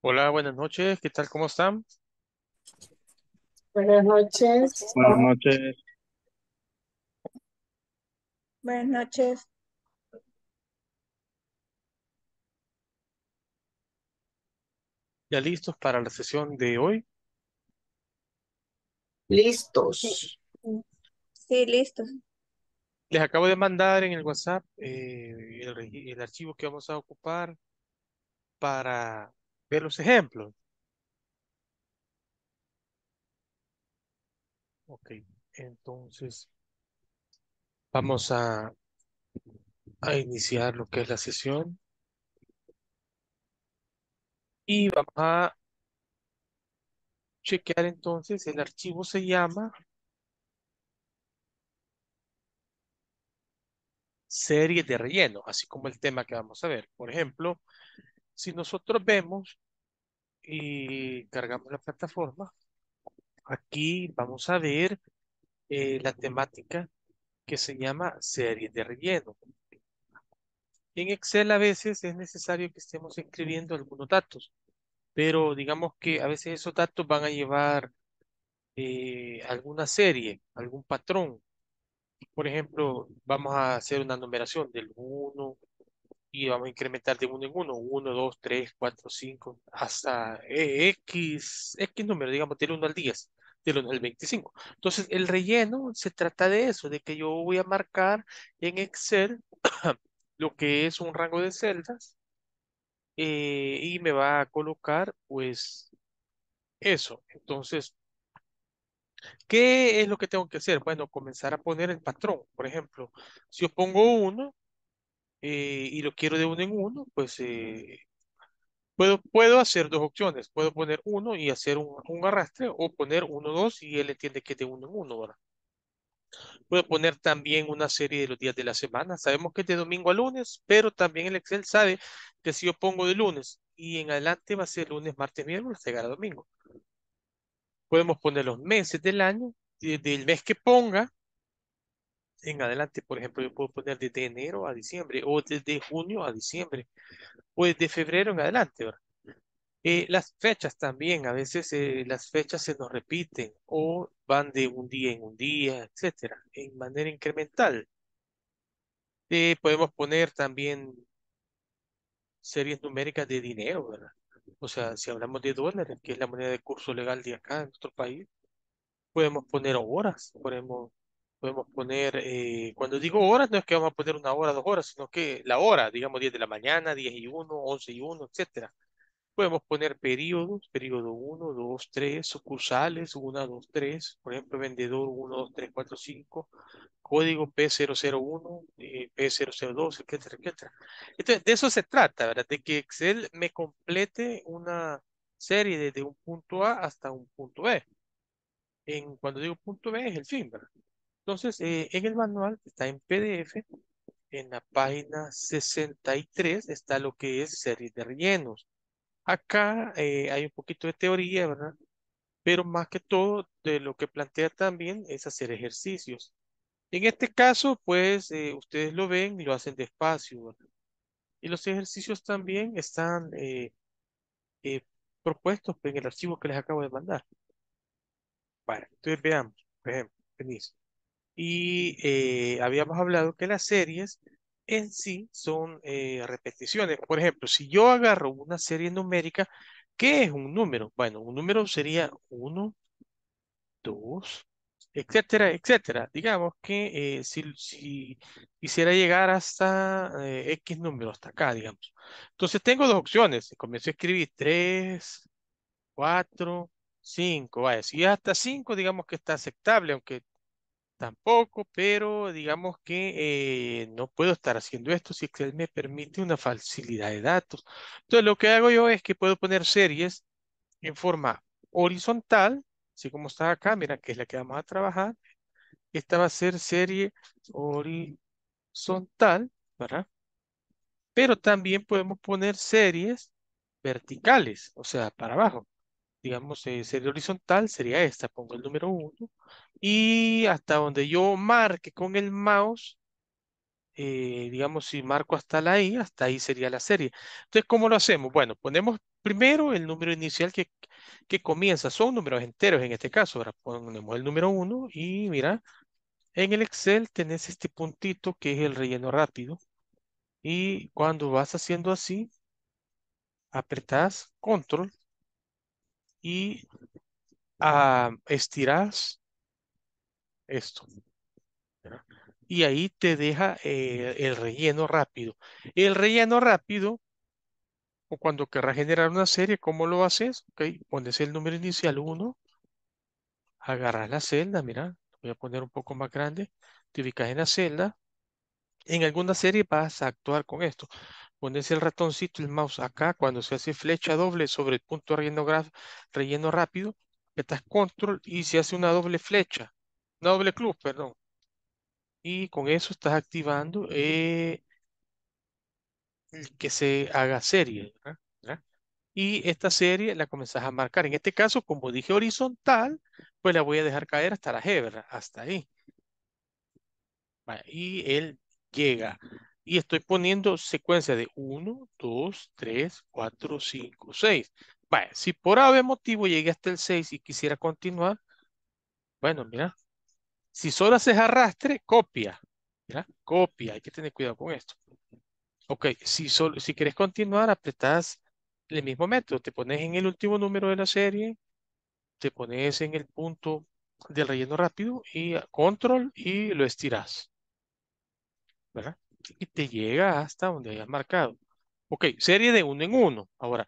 Hola, buenas noches. ¿Qué tal? ¿Cómo están? Buenas noches. Buenas noches. Buenas noches. ¿Ya listos para la sesión de hoy? Listos. Sí, listos. Les acabo de mandar en el WhatsApp eh, el, el archivo que vamos a ocupar para ver los ejemplos. Ok, entonces vamos a, a iniciar lo que es la sesión. Y vamos a chequear entonces, el archivo se llama serie de relleno, así como el tema que vamos a ver. Por ejemplo, si nosotros vemos y cargamos la plataforma, aquí vamos a ver eh, la temática que se llama serie de relleno. En Excel a veces es necesario que estemos escribiendo algunos datos, pero digamos que a veces esos datos van a llevar eh, alguna serie, algún patrón. Por ejemplo, vamos a hacer una numeración del 1 y vamos a incrementar de uno en uno, 1, 2, 3, 4, 5, hasta X, eh, X número, digamos, del 1 al 10, del 1 al 25. Entonces, el relleno se trata de eso, de que yo voy a marcar en Excel lo que es un rango de celdas eh, y me va a colocar, pues, eso. Entonces, ¿qué es lo que tengo que hacer? Bueno, comenzar a poner el patrón. Por ejemplo, si yo pongo 1, eh, y lo quiero de uno en uno, pues eh, puedo, puedo hacer dos opciones. Puedo poner uno y hacer un, un arrastre o poner uno, dos y él entiende que es de uno en uno, Puedo poner también una serie de los días de la semana. Sabemos que es de domingo a lunes, pero también el Excel sabe que si yo pongo de lunes y en adelante va a ser lunes, martes, miércoles, llegar a domingo. Podemos poner los meses del año, eh, del mes que ponga, en adelante. Por ejemplo, yo puedo poner desde enero a diciembre o desde junio a diciembre o desde febrero en adelante. Eh, las fechas también, a veces eh, las fechas se nos repiten o van de un día en un día, etcétera, en manera incremental. Eh, podemos poner también series numéricas de dinero, ¿verdad? O sea, si hablamos de dólares, que es la moneda de curso legal de acá en nuestro país, podemos poner horas, podemos podemos poner, eh, cuando digo horas, no es que vamos a poner una hora, dos horas, sino que la hora, digamos 10 de la mañana, 10 y 1, 11 y 1, etcétera. Podemos poner periodos, periodo 1, 2, 3, sucursales, 1, 2, 3, por ejemplo, vendedor 1, 2, 3, 4, 5, código P001, eh, P002, etcétera, etcétera. Entonces, de eso se trata, ¿verdad? De que Excel me complete una serie desde un punto A hasta un punto B. En, cuando digo punto B es el fin, ¿verdad? Entonces, eh, en el manual está en PDF, en la página 63 está lo que es series de rellenos. Acá eh, hay un poquito de teoría, ¿verdad? Pero más que todo de lo que plantea también es hacer ejercicios. En este caso, pues eh, ustedes lo ven y lo hacen despacio, ¿verdad? Y los ejercicios también están propuestos en el archivo que les acabo de mandar. Bueno, entonces veamos, por ejemplo, y eh, habíamos hablado que las series en sí son eh, repeticiones. Por ejemplo, si yo agarro una serie numérica, ¿qué es un número? Bueno, un número sería 1, 2, etcétera, etcétera. Digamos que eh, si, si, quisiera llegar hasta X número, hasta acá, digamos. Entonces tengo dos opciones. Comienzo a escribir 3, 4, 5, Y si hasta 5, digamos que está aceptable, aunque tampoco, pero digamos que eh, no puedo estar haciendo esto si Excel me permite una facilidad de datos. Entonces lo que hago yo es que puedo poner series en forma horizontal, así como está acá, mira que es la que vamos a trabajar. Esta va a ser serie horizontal, ¿verdad? Pero también podemos poner series verticales, o sea, para abajo digamos, eh, sería horizontal, sería esta, pongo el número 1, y hasta donde yo marque con el mouse, eh, digamos, si marco hasta la I, hasta ahí sería la serie. Entonces, ¿cómo lo hacemos? Bueno, ponemos primero el número inicial que, que comienza, son números enteros en este caso, ahora ponemos el número 1 y mira, en el Excel tenés este puntito que es el relleno rápido, y cuando vas haciendo así, apretás control, y a ah, estirás esto. Y ahí te deja eh, el relleno rápido. El relleno rápido, o cuando querrás generar una serie, ¿cómo lo haces? Okay, pones el número inicial 1, agarras la celda, mira, voy a poner un poco más grande, te ubicas en la celda. En alguna serie vas a actuar con esto. Pones el ratoncito, el mouse acá, cuando se hace flecha doble sobre el punto de relleno, relleno rápido, Estás control y se hace una doble flecha, una doble club, perdón. Y con eso estás activando eh, que se haga serie. ¿verdad? Y esta serie la comenzás a marcar. En este caso, como dije horizontal, pues la voy a dejar caer hasta la G, Hasta ahí. y él llega y estoy poniendo secuencia de 1, 2, 3, 4, 5, 6. Vale, si por algún motivo llegué hasta el 6 y quisiera continuar, bueno, mira, si solo haces arrastre, copia. Mira, copia, hay que tener cuidado con esto. Ok, si, solo, si quieres continuar, apretas el mismo método. Te pones en el último número de la serie, te pones en el punto del relleno rápido y control y lo estiras. ¿Verdad? y te llega hasta donde hayas marcado. Ok, serie de uno en uno. Ahora,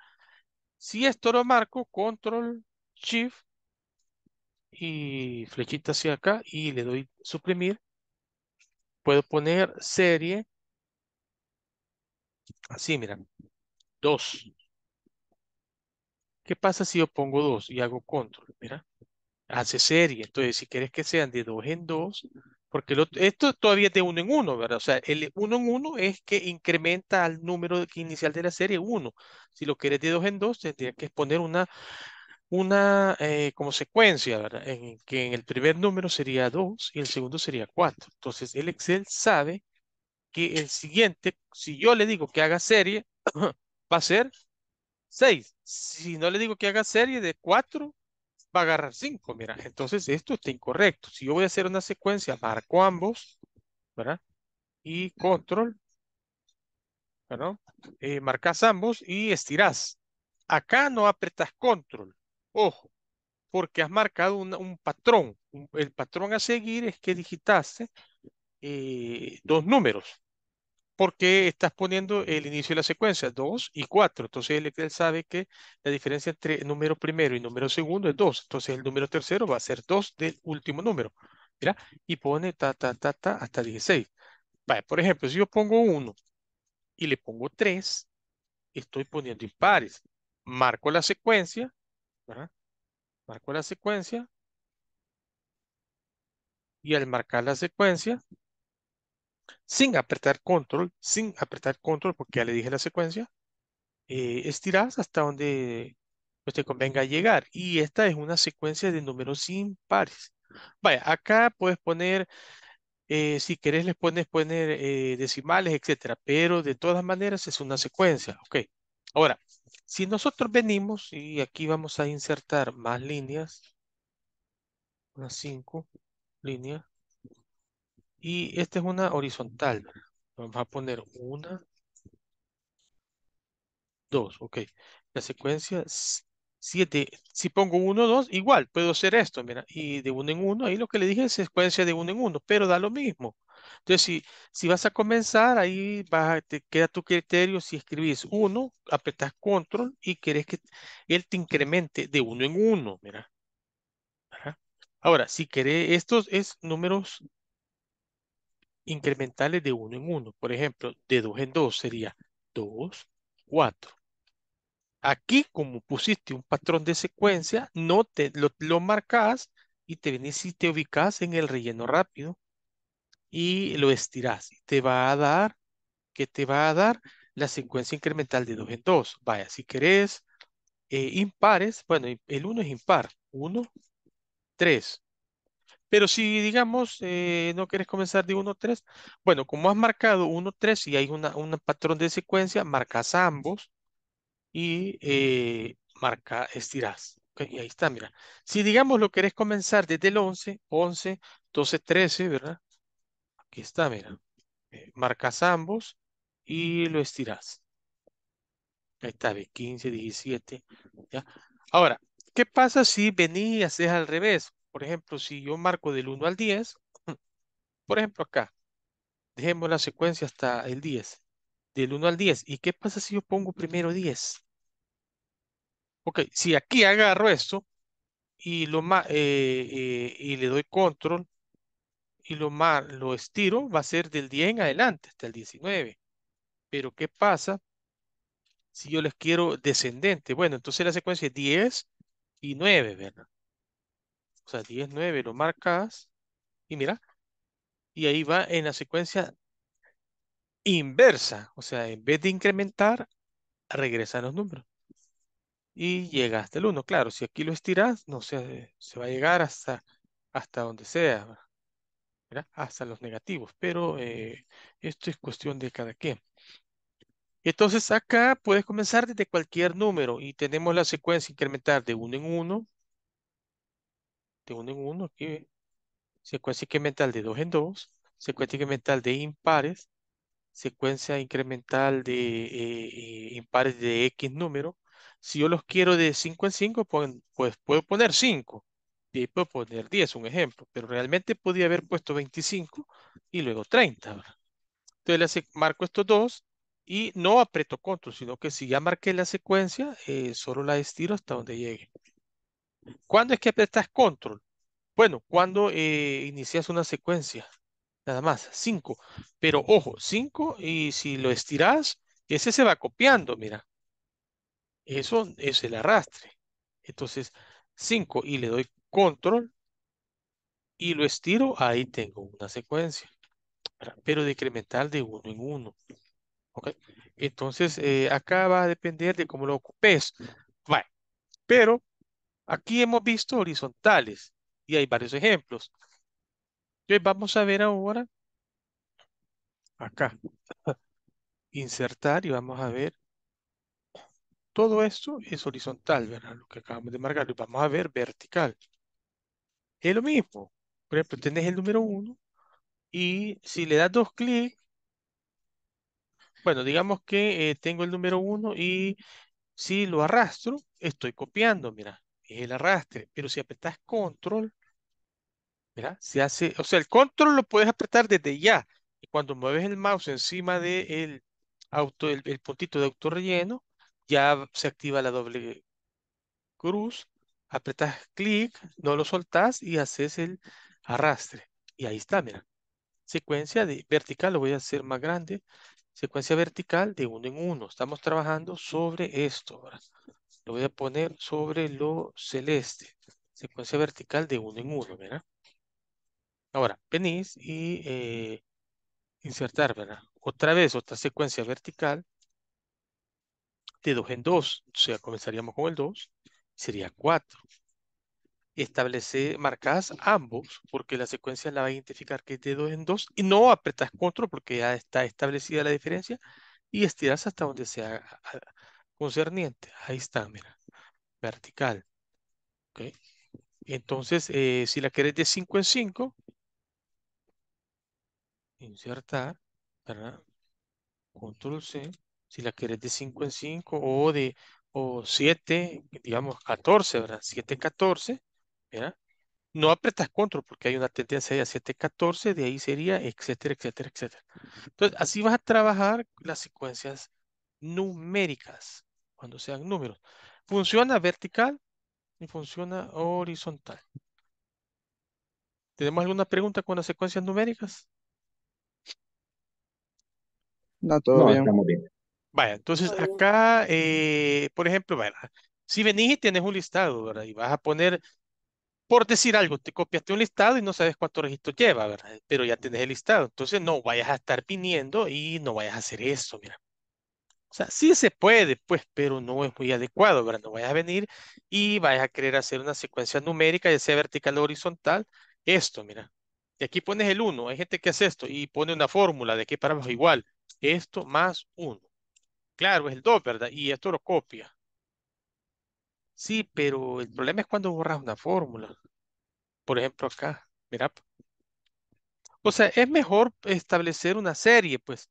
si esto lo marco, control, shift y flechita hacia acá y le doy suprimir, puedo poner serie, así, mira, dos ¿Qué pasa si yo pongo dos y hago control? Mira, hace serie. Entonces, si quieres que sean de dos en dos porque esto todavía es de uno en uno, ¿verdad? O sea, el uno en uno es que incrementa al número inicial de la serie uno. Si lo quieres de dos en dos, tendrías que poner una, una eh, como secuencia, ¿verdad? En que en el primer número sería dos y el segundo sería cuatro. Entonces, el Excel sabe que el siguiente, si yo le digo que haga serie, va a ser seis. Si no le digo que haga serie de cuatro va a agarrar 5, mira. Entonces esto está incorrecto. Si yo voy a hacer una secuencia, marco ambos, ¿verdad? Y control, ¿verdad? Eh, marcas ambos y estirás. Acá no apretas control, ojo, porque has marcado un patrón. el patrón a seguir es que digitaste eh, dos números porque estás poniendo el inicio de la secuencia, 2 y 4. Entonces él sabe que la diferencia entre el número primero y número segundo es 2. Entonces el número tercero va a ser 2 del último número. Mira, y pone ta, ta, ta, ta, hasta 16. por ejemplo, si yo pongo 1 y le pongo 3, estoy poniendo impares. Marco la secuencia, Marco la secuencia. Y al marcar la secuencia, sin apretar control, sin apretar control, porque ya le dije la secuencia, eh, estirás hasta donde pues, te convenga llegar. Y esta es una secuencia de números impares. Vaya, acá puedes poner, eh, si querés les pones poner eh, decimales, etcétera, pero de todas maneras es una secuencia, ok. Ahora, si nosotros venimos y aquí vamos a insertar más líneas, unas cinco líneas, y esta es una horizontal. Vamos a poner una, dos, ok. La secuencia Siete. si pongo uno, dos. igual, puedo hacer esto, mira, y de uno en uno, ahí lo que le dije es secuencia de uno en uno, pero da lo mismo. Entonces, si, si vas a comenzar, ahí te queda tu criterio, si escribís uno, apretas control y querés que él te incremente de uno en uno, mira. Ahora, si querés, estos es números incrementales de uno en uno. Por ejemplo, de 2 en 2 sería 2, 4. Aquí, como pusiste un patrón de secuencia, no te, lo, lo marcas y te venís y te ubicas en el relleno rápido y lo estirás. Y te va a dar, que te va a dar la secuencia incremental de 2 en 2. Vaya, si querés eh, impares, bueno, el 1 es impar. 1, 3. Pero si, digamos, eh, no quieres comenzar de 1-3, bueno, como has marcado 1-3 y hay una, un patrón de secuencia, marcas ambos y eh, marca, estirás. y ahí está, mira. Si, digamos, lo querés comenzar desde el 11, 11, 12, 13, ¿verdad? Aquí está, mira. Eh, marcas ambos y lo estirás. Ahí está, 15, 17, ¿ya? Ahora, ¿qué pasa si venís y haces al revés? Por ejemplo, si yo marco del 1 al 10, por ejemplo acá, dejemos la secuencia hasta el 10, del 1 al 10. ¿Y qué pasa si yo pongo primero 10? Ok, si aquí agarro esto y, lo eh, eh, y le doy control y lo, lo estiro, va a ser del 10 en adelante, hasta el 19. Pero ¿qué pasa si yo les quiero descendente? Bueno, entonces la secuencia es 10 y 9, ¿verdad? O sea, 10, 9, lo marcas y mira, y ahí va en la secuencia inversa. O sea, en vez de incrementar, regresan los números. Y llega hasta el 1. Claro, si aquí lo estiras, no se, se va a llegar hasta, hasta donde sea. Hasta los negativos. Pero eh, esto es cuestión de cada quien. Entonces acá puedes comenzar desde cualquier número y tenemos la secuencia incrementar de 1 en 1, uno en uno, aquí, secuencia incremental de dos en dos secuencia incremental de impares, secuencia incremental de eh, eh, impares de X número. Si yo los quiero de 5 en 5, pues, puedo poner 5. Y puedo poner 10, un ejemplo. Pero realmente podía haber puesto 25 y luego 30. Entonces marco estos dos y no aprieto control, sino que si ya marqué la secuencia, eh, solo la estiro hasta donde llegue. ¿Cuándo es que apretas control? Bueno, cuando eh, inicias una secuencia, nada más, 5. Pero ojo, 5 y si lo estiras, ese se va copiando, mira. Eso es el arrastre. Entonces, 5 y le doy control y lo estiro, ahí tengo una secuencia. Pero decremental de uno en uno. ¿Okay? Entonces, eh, acá va a depender de cómo lo ocupes. Bueno, Pero Aquí hemos visto horizontales y hay varios ejemplos. Entonces vamos a ver ahora acá. Insertar y vamos a ver. Todo esto es horizontal, ¿verdad? Lo que acabamos de marcar. Y vamos a ver vertical. Es lo mismo. Por ejemplo, tenés el número 1 y si le das dos clics, bueno, digamos que eh, tengo el número 1 y si lo arrastro, estoy copiando, mira el arrastre. Pero si apretas control, ¿verdad? Se hace, o sea, el control lo puedes apretar desde ya. Y cuando mueves el mouse encima del de auto, el, puntito de relleno, ya se activa la doble cruz, apretas clic, no lo soltás y haces el arrastre. Y ahí está, mira. Secuencia de vertical, lo voy a hacer más grande. Secuencia vertical de uno en uno. Estamos trabajando sobre esto. ¿verdad? voy a poner sobre lo celeste. Secuencia vertical de uno en uno, ¿verdad? Ahora, venís y eh, insertar, ¿verdad? Otra vez, otra secuencia vertical de dos en dos. O sea, comenzaríamos con el dos. sería cuatro. Establece, marcas ambos, porque la secuencia la va a identificar que es de dos en dos. y no apretas control porque ya está establecida la diferencia, y estirás hasta donde sea concerniente. Ahí está, mira, vertical. Okay. Entonces, eh, si la querés de 5 en 5, insertar, ¿verdad? Control C. Si la querés de 5 en 5 o de 7, digamos 14, ¿verdad? 7, 14, ¿verdad? No apretas control porque hay una tendencia de 7, 14, de ahí sería, etcétera, etcétera, etcétera. Entonces, así vas a trabajar las secuencias numéricas cuando sean números. Funciona vertical y funciona horizontal. ¿Tenemos alguna pregunta con las secuencias numéricas? No, todavía no, Vaya, entonces acá, eh, por ejemplo, si venís y tienes un listado, ¿verdad? Y vas a poner, por decir algo, te copiaste un listado y no sabes cuánto registros lleva, ¿verdad? Pero ya tienes el listado. Entonces no vayas a estar viniendo y no vayas a hacer eso, mira. O sea, sí se puede, pues, pero no es muy adecuado, ¿verdad? No vayas a venir y vayas a querer hacer una secuencia numérica, ya sea vertical o horizontal. Esto, mira. Y aquí pones el 1. Hay gente que hace esto y pone una fórmula de aquí para igual. Esto más 1. Claro, es el 2, ¿verdad? Y esto lo copia. Sí, pero el problema es cuando borras una fórmula. Por ejemplo, acá, mira. O sea, es mejor establecer una serie, pues,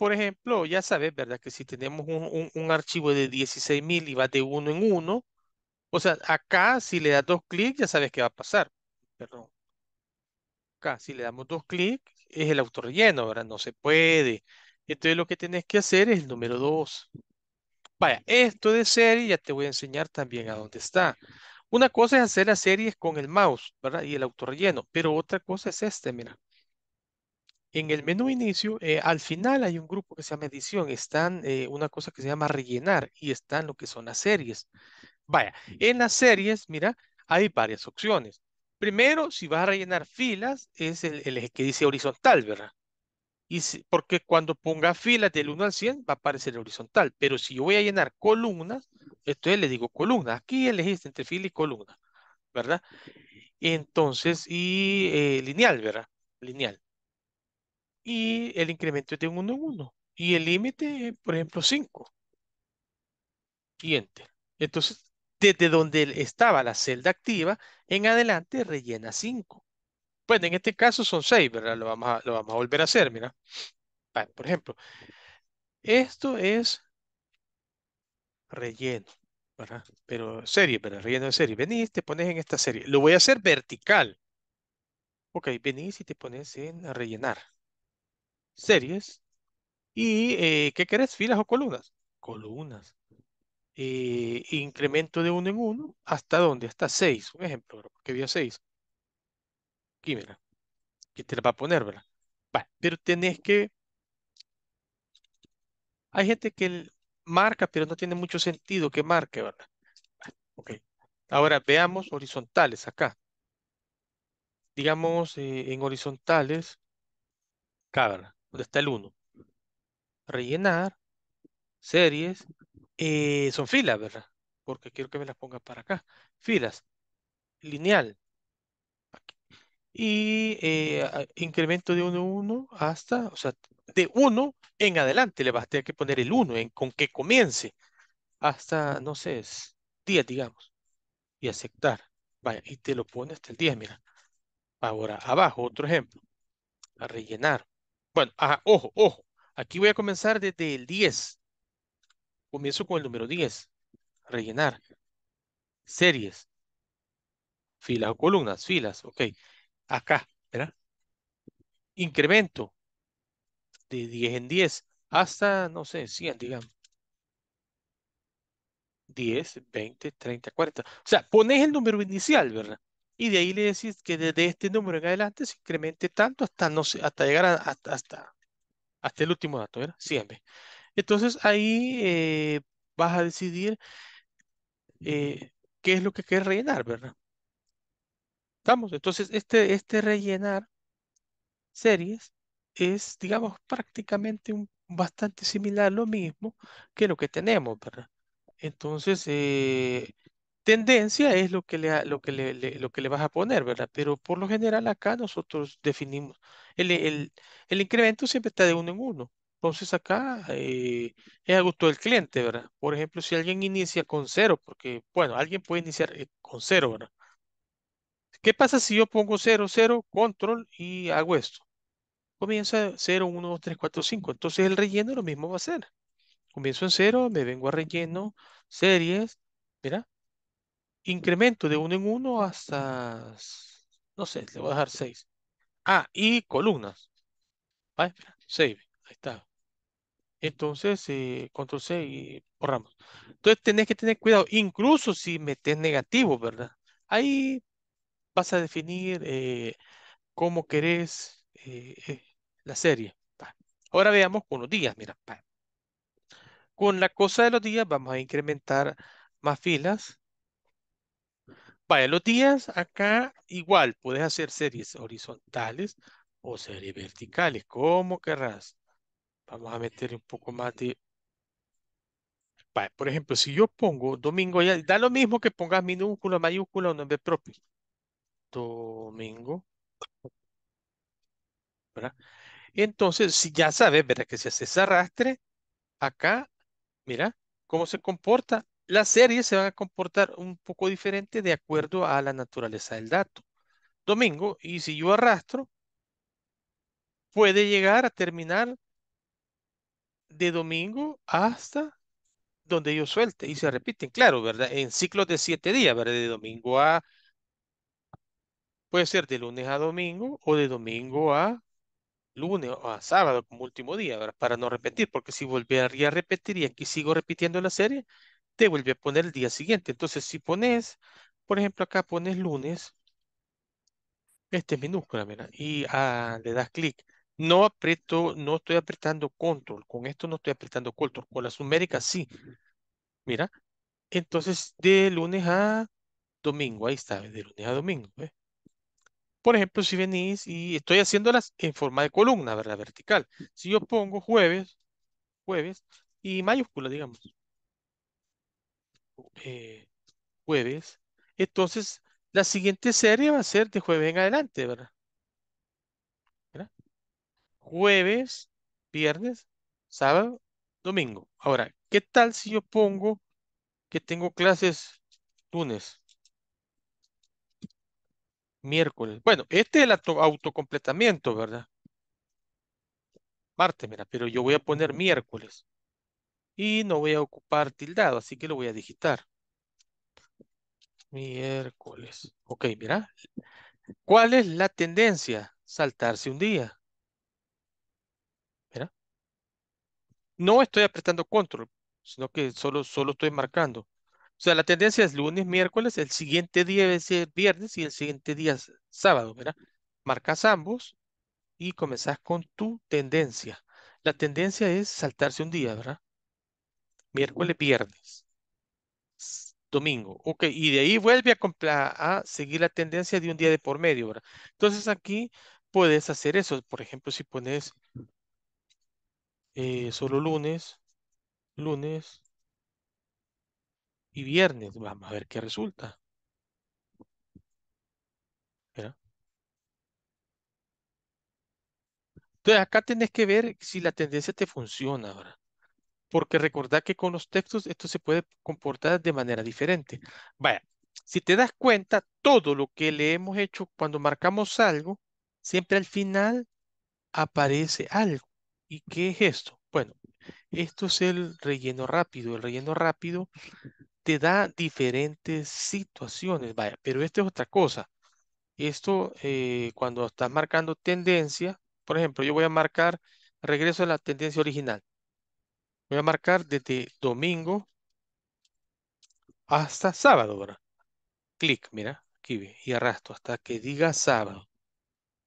por ejemplo, ya sabes, ¿verdad? Que si tenemos un, archivo de 16.000 y va de uno en uno, o sea, acá si le das dos clics, ya sabes qué va a pasar. Perdón. Acá, si le damos dos clics, es el autorrelleno, ¿verdad? No se puede. Entonces lo que tienes que hacer es el número dos. Vaya, esto de serie ya te voy a enseñar también a dónde está. Una cosa es hacer las series con el mouse, ¿verdad? Y el autorrelleno, pero otra cosa es este, mira. En el menú inicio, eh, al final hay un grupo que se llama edición, están eh, una cosa que se llama rellenar y están lo que son las series. Vaya, en las series, mira, hay varias opciones. Primero, si vas a rellenar filas, es el, eje que dice horizontal, ¿verdad? Y porque cuando ponga filas del 1 al 100 va a aparecer horizontal, pero si yo voy a llenar columnas, entonces le digo columna. Aquí elegiste entre fila y columna, ¿verdad? Entonces, y eh, lineal, ¿verdad? Lineal y el incremento es de 1 en 1 y el límite, por ejemplo, 5. Y Entonces, desde donde estaba la celda activa, en adelante rellena 5. Bueno, en este caso son 6, ¿verdad? Lo vamos a, lo vamos a volver a hacer, mira. por ejemplo, esto es relleno, ¿verdad? Pero serie, ¿verdad? Relleno de serie. Venís, te pones en esta serie. Lo voy a hacer vertical. Ok, venís y te pones en rellenar series. ¿Y eh, qué querés? ¿Filas o columnas? Columnas. Eh, incremento de uno en uno hasta dónde? hasta seis. Un ejemplo, porque había seis? Aquí, mira. te la va a poner, ¿verdad? Vale, pero tenés que... Hay gente que marca, pero no tiene mucho sentido que marque, ¿verdad? ok. Ahora veamos horizontales acá. Digamos eh, en horizontales, acá, ¿verdad? ¿Dónde está el 1. Rellenar, series, eh, son filas, ¿verdad? Porque quiero que me las ponga para acá. Filas, lineal. Y eh, incremento de 1 1 hasta, o sea, de 1 en adelante le vas a tener que poner el 1 en, con que comience hasta, no sé, 10, digamos. Y aceptar. Vaya, y te lo pone hasta el 10, mira. Ahora, abajo, otro ejemplo. A rellenar. Bueno, ojo, ojo. Aquí voy a comenzar desde el 10. Comienzo con el número 10. Rellenar. Series. Filas o columnas, filas, ok. Acá, ¿verdad? Incremento de 10 en 10 hasta, no sé, 100, digamos. 10, 20, 30, 40. O sea, pones el número inicial, ¿verdad? y de ahí le decís que desde este número en adelante se incremente tanto hasta, no hasta llegar hasta, hasta, hasta, el último dato, ¿verdad? Siempre. Entonces ahí eh, vas a decidir eh, qué es lo que quieres rellenar, ¿verdad? ¿Estamos? Entonces este, este rellenar series es, digamos, prácticamente un, bastante similar lo mismo que lo que tenemos, ¿verdad? Entonces, eh, Tendencia es lo que le, lo que lo que le vas a poner, ¿verdad? Pero por lo general acá nosotros definimos, el, el- incremento siempre está de uno en uno. Entonces acá eh, es a gusto del cliente, ¿verdad? Por ejemplo, si alguien inicia con cero, porque, bueno, alguien puede iniciar eh, con cero, ¿verdad? ¿Qué pasa si yo pongo cero, cero, control y hago esto? Comienza 0, 1, 2, 3, 4, 5. Entonces el relleno lo mismo va a ser. Comienzo en cero, me vengo a relleno, series, ¿verdad? incremento de uno en uno hasta, no sé, le voy a dejar 6. Ah, y columnas. Ah, Save, ahí está. Entonces, eh, control C y borramos. Entonces tenés que tener cuidado, incluso si metes negativo, ¿verdad? Ahí vas a definir eh, cómo querés eh, la serie. Ahora veamos con los días, mira. Con la cosa de los días vamos a incrementar más filas Vaya, los días acá igual, puedes hacer series horizontales o series verticales, como querrás. Vamos a meter un poco más de... por ejemplo, si yo pongo domingo, ya da lo mismo que pongas minúscula, mayúscula o nombre propio. Domingo. Entonces, si ya sabes, ¿verdad? Que se ese arrastre, acá, mira, cómo se comporta las series se van a comportar un poco diferente de acuerdo a la naturaleza del dato. Domingo, y si yo arrastro, puede llegar a terminar de domingo hasta donde yo suelte y se repiten, claro, ¿verdad? En ciclos de siete días, ¿verdad? De domingo a... Puede ser de lunes a domingo o de domingo a lunes o a sábado como último día, ¿verdad? Para no repetir, porque si volvería a repetir y aquí sigo repitiendo la serie, te vuelve a poner el día siguiente. Entonces, si pones, por ejemplo, acá pones lunes, este es minúscula, mira, y ah, le das clic. No aprieto, no estoy apretando control. Con esto no estoy apretando control. Con las numéricas sí. Mira. Entonces, de lunes a domingo. Ahí está, de lunes a domingo. ¿eh? Por ejemplo, si venís y estoy haciéndolas en forma de columna, ¿verdad? Vertical. Si yo pongo jueves, jueves y mayúscula, digamos. Eh, jueves, entonces la siguiente serie va a ser de jueves en adelante, ¿verdad? Jueves, viernes, sábado, domingo. Ahora, ¿qué tal si yo pongo que tengo clases lunes? Miércoles. Bueno, este es el autocompletamiento, ¿verdad? Martes, mira, pero yo voy a poner miércoles. Y no voy a ocupar tildado, así que lo voy a digitar. Miércoles. Ok, mira. ¿Cuál es la tendencia? Saltarse un día. Mira. No estoy apretando control, sino que solo, solo estoy marcando. O sea, la tendencia es lunes, miércoles, el siguiente día ser viernes y el siguiente día es sábado, ¿verdad? Marcas ambos y comenzás con tu tendencia. La tendencia es saltarse un día, ¿verdad? miércoles, viernes, domingo. Ok, y de ahí vuelve a, a seguir la tendencia de un día de por medio, ¿verdad? Entonces aquí puedes hacer eso. Por ejemplo, si pones eh, solo lunes, lunes y viernes, vamos a ver qué resulta. Entonces acá tenés que ver si la tendencia te funciona, ¿verdad? porque recordad que con los textos esto se puede comportar de manera diferente. Vaya, si te das cuenta, todo lo que le hemos hecho cuando marcamos algo, siempre al final aparece algo. ¿Y qué es esto? Bueno, esto es el relleno rápido. El relleno rápido te da diferentes situaciones, vaya, pero esto es otra cosa. Esto, eh, cuando estás marcando tendencia, por ejemplo, yo voy a marcar regreso a la tendencia original. Voy a marcar desde domingo hasta sábado, Clic, mira, aquí y arrastro hasta que diga sábado.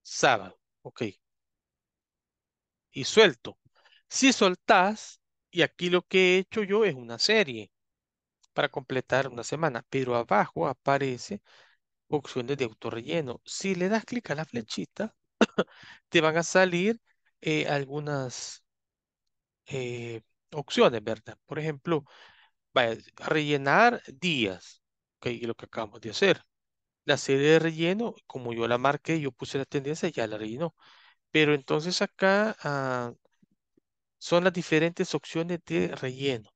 Sábado, ok. Y suelto. Si soltás, y aquí lo que he hecho yo es una serie para completar una semana, pero abajo aparece opciones de autorrelleno. Si le das clic a la flechita, te van a salir eh, algunas eh, opciones, ¿verdad? Por ejemplo, vaya, rellenar días, ¿Ok? lo que acabamos de hacer. La serie de relleno, como yo la marqué, yo puse la tendencia, ya la rellenó. Pero entonces acá ah, son las diferentes opciones de relleno.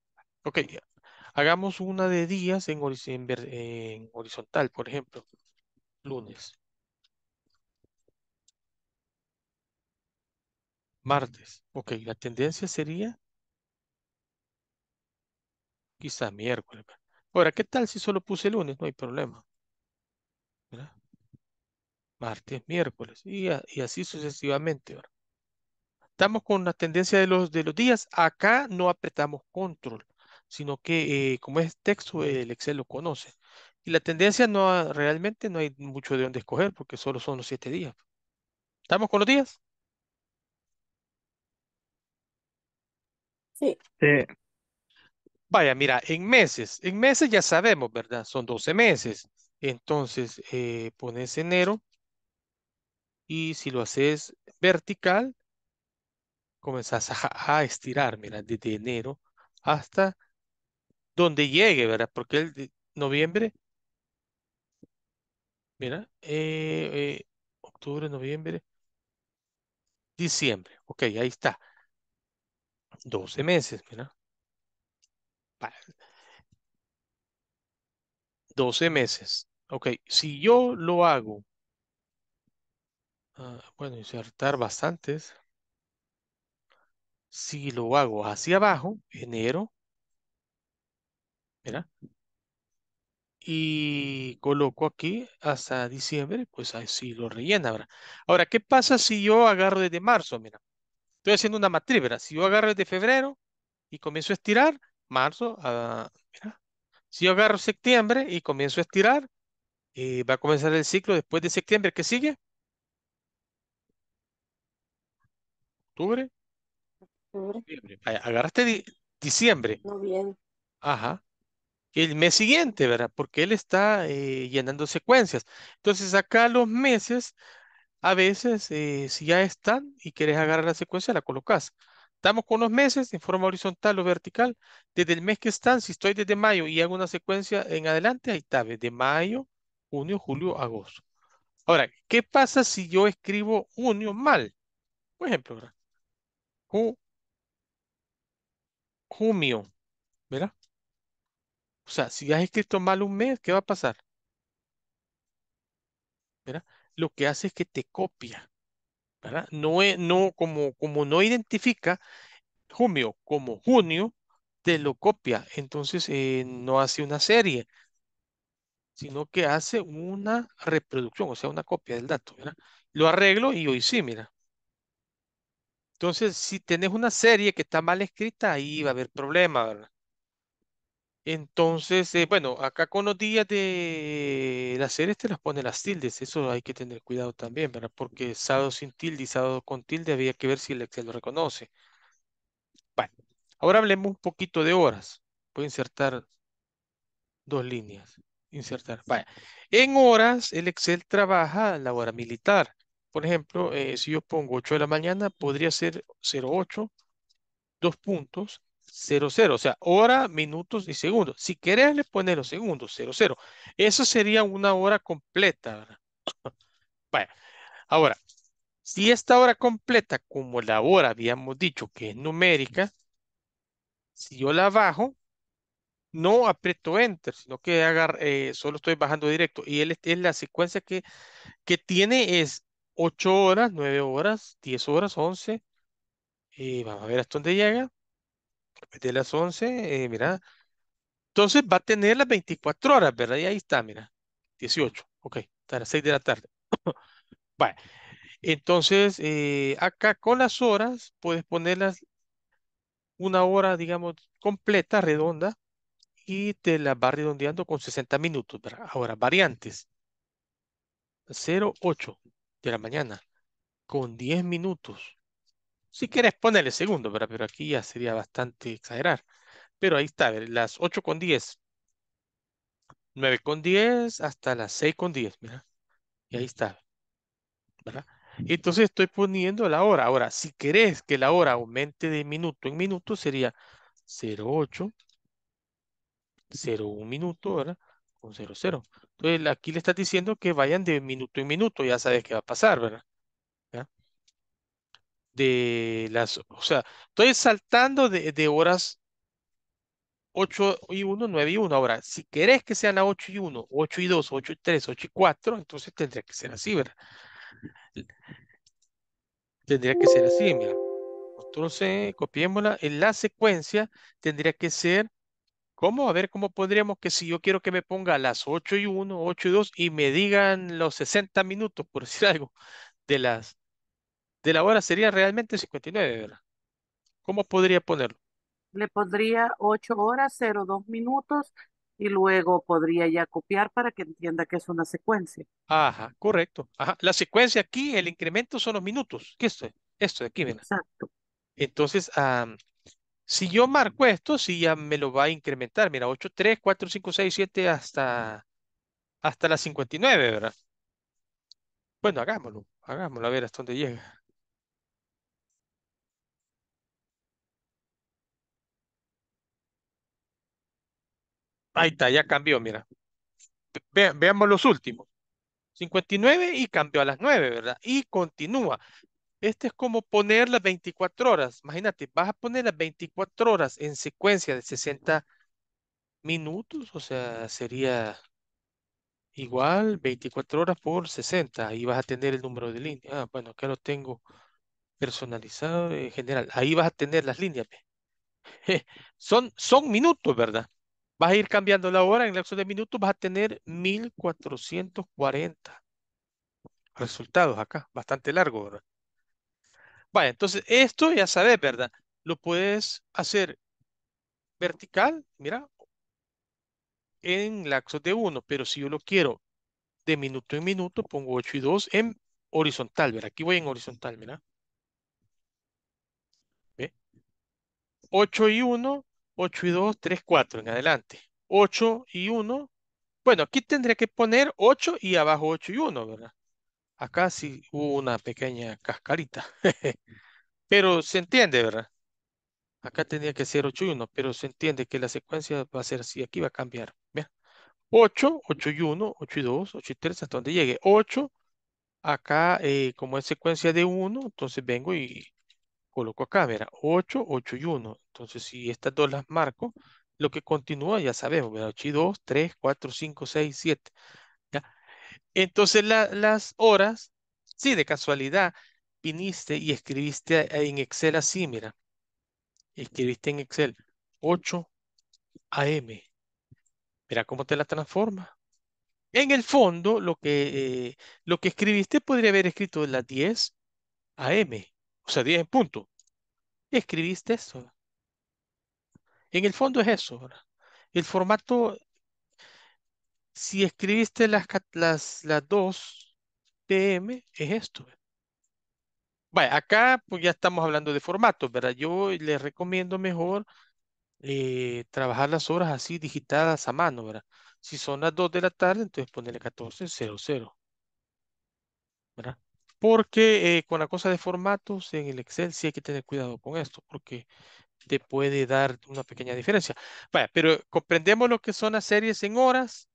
Ok, hagamos una de días en, en, en horizontal, por ejemplo, lunes. Martes. Ok, la tendencia sería Quizás miércoles. Pues. Ahora, ¿qué tal si solo puse lunes? No hay problema. Martes, miércoles y, así sucesivamente. Estamos con la tendencia de los, de los días. Acá no apretamos control, sino que eh, como es texto, el Excel lo conoce. Y la tendencia no realmente no hay mucho de dónde escoger porque solo son los siete días. ¿Estamos con los días? Sí. Sí. Vaya, mira, en meses, en meses ya sabemos, ¿verdad? Son 12 meses. Entonces, eh, pones enero y si lo haces vertical, comenzás a, estirar, mira, desde enero hasta donde llegue, ¿verdad? Porque el de noviembre, mira, eh, eh, octubre, noviembre, diciembre, ok, ahí está. 12 meses, mira. 12 meses. Ok, si yo lo hago, ah, bueno, insertar bastantes. Si lo hago hacia abajo, enero, mira, y coloco aquí hasta diciembre, pues así lo rellena, Ahora, ¿qué pasa si yo agarro desde marzo? Mira, estoy haciendo una matriz, Si yo agarro desde febrero y comienzo a estirar, marzo, ah, si yo agarro septiembre y comienzo a estirar, eh, va a comenzar el ciclo después de septiembre, ¿qué sigue? Octubre. Octubre. agarraste diciembre. Noviembre. Ajá. El mes siguiente, ¿verdad? Porque él está eh, llenando secuencias. Entonces, acá los meses, a veces, eh, si ya están y quieres agarrar la secuencia, la colocas. Estamos con los meses en forma horizontal o vertical. Desde el mes que están, si estoy desde mayo y hago una secuencia en adelante, ahí está, de mayo, junio, julio, agosto. Ahora, ¿qué pasa si yo escribo junio mal? Por ejemplo, ¿verdad? junio, ¿verdad? O sea, si has escrito mal un mes, ¿qué va a pasar? ¿Verdad? Lo que hace es que te copia. ¿verdad? No, no, como, como no identifica junio como junio, te lo copia. Entonces eh, no hace una serie, sino que hace una reproducción, o sea, una copia del dato. ¿verdad? Lo arreglo y hoy sí, mira. Entonces, si tenés una serie que está mal escrita, ahí va a haber problema, ¿verdad? Entonces, eh, bueno, acá con los días de las series te las pone las tildes, eso hay que tener cuidado también, ¿verdad? Porque sábado sin tilde y sábado con tilde había que ver si el Excel lo reconoce. Bueno, ahora hablemos un poquito de horas. Voy a insertar dos líneas. Insertar. Vaya. En horas, el Excel trabaja la hora militar. Por ejemplo, eh, si yo pongo 8 de la mañana, podría ser 08, dos puntos, cero, o sea, hora, minutos y segundos. Si querés, le pones los segundos, cero, Eso sería una hora completa. bueno, Ahora, si esta hora completa, como la hora habíamos dicho que es numérica, si yo la bajo, no aprieto Enter, sino que agar, eh, solo estoy bajando directo. Y él, es la secuencia que, que tiene es 8 horas, 9 horas, 10 horas, 11. Y eh, vamos a ver hasta dónde llega de las 11, eh, mira. Entonces va a tener las 24 horas, ¿verdad? Y ahí está, mira. 18, ok, hasta las 6 de la tarde. vale. Entonces, eh, acá con las horas, puedes ponerlas una hora, digamos, completa, redonda, y te la va redondeando con 60 minutos, ¿verdad? Ahora, variantes. 08 de la mañana, con 10 minutos. Si quieres ponerle segundo, ¿verdad? pero aquí ya sería bastante exagerar. Pero ahí está, las 8 con 10. 9 con 10 hasta las 6 con 10, mira. Y ahí está. ¿verdad? Entonces estoy poniendo la hora. Ahora, si querés que la hora aumente de minuto en minuto, sería 08, 01 minuto, ¿verdad? Con 00. Entonces aquí le estás diciendo que vayan de minuto en minuto, ya sabes qué va a pasar, ¿verdad? de las, o sea, estoy saltando de, de horas 8 y 1, 9 y 1. Ahora, si querés que sean a 8 y 1, 8 y 2, 8 y 3, 8 y 4, entonces tendría que ser así, ¿verdad? Tendría que ser así, mira. Entonces, copiémosla. En la secuencia tendría que ser, ¿cómo? A ver, ¿cómo podríamos que si yo quiero que me ponga a las 8 y 1, 8 y 2 y me digan los 60 minutos, por decir algo, de las de la hora sería realmente 59, ¿verdad? ¿Cómo podría ponerlo? Le pondría 8 horas, dos minutos y luego podría ya copiar para que entienda que es una secuencia. Ajá, correcto. Ajá. La secuencia aquí, el incremento son los minutos. ¿Qué esto? Esto de aquí, ¿verdad? Exacto. Entonces, si yo marco esto, si ya me lo va a incrementar. Mira, 8, 3, 4, 5, 6, 7 hasta, hasta y 59, ¿verdad? Bueno, hagámoslo. Hagámoslo a ver hasta dónde llega. Ahí está, ya cambió, mira. veamos los últimos. 59 y cambió a las 9, ¿verdad? Y continúa. Este es como poner las 24 horas. Imagínate, vas a poner las 24 horas en secuencia de 60 minutos, o sea, sería igual 24 horas por 60. Ahí vas a tener el número de líneas. Ah, bueno, acá lo tengo personalizado en eh, general. Ahí vas a tener las líneas. son, son minutos, ¿verdad? Vas a ir cambiando la hora, en el lapso de minutos vas a tener 1440 resultados acá, bastante largo, ¿verdad? vale entonces esto ya sabes, ¿verdad? Lo puedes hacer vertical, mira, en laxos de 1, pero si yo lo quiero de minuto en minuto, pongo 8 y 2 en horizontal, ver Aquí voy en horizontal, mira. ¿Ve? 8 y 1 8 y 2, 3, 4 en adelante. 8 y 1. Bueno, aquí tendría que poner 8 y abajo 8 y 1, ¿verdad? Acá sí hubo una pequeña cascarita. pero se entiende, ¿verdad? Acá tendría que ser 8 y 1, pero se entiende que la secuencia va a ser así. Aquí va a cambiar. 8, 8 y 1, 8 y 2, 8 y 3, hasta donde llegue. 8, acá eh, como es secuencia de 1, entonces vengo y coloco acá, verá, 8, 8 y 1. Entonces, si estas dos las marco, lo que continúa ya sabemos, 8 y 2, 3, 4, 5, 6, 7. Entonces, las horas, si de casualidad viniste y escribiste en Excel así, mira. Escribiste en Excel 8 AM. Mira cómo te la transforma. En el fondo, lo que, eh, lo que escribiste podría haber escrito las 10 AM, o sea, 10 en punto. escribiste eso. En el fondo es eso. ¿verdad? El formato, si escribiste las, las, las dos PM, es esto. ¿verdad? Vaya, acá pues ya estamos hablando de formato, ¿verdad? Yo les recomiendo mejor eh, trabajar las horas así digitadas a mano, ¿verdad? Si son las 2 de la tarde, entonces ponerle 14.00. ¿Verdad? Porque eh, con la cosa de formatos en el Excel sí hay que tener cuidado con esto, porque te puede dar una pequeña diferencia. Vaya, pero comprendemos lo que son las series en horas.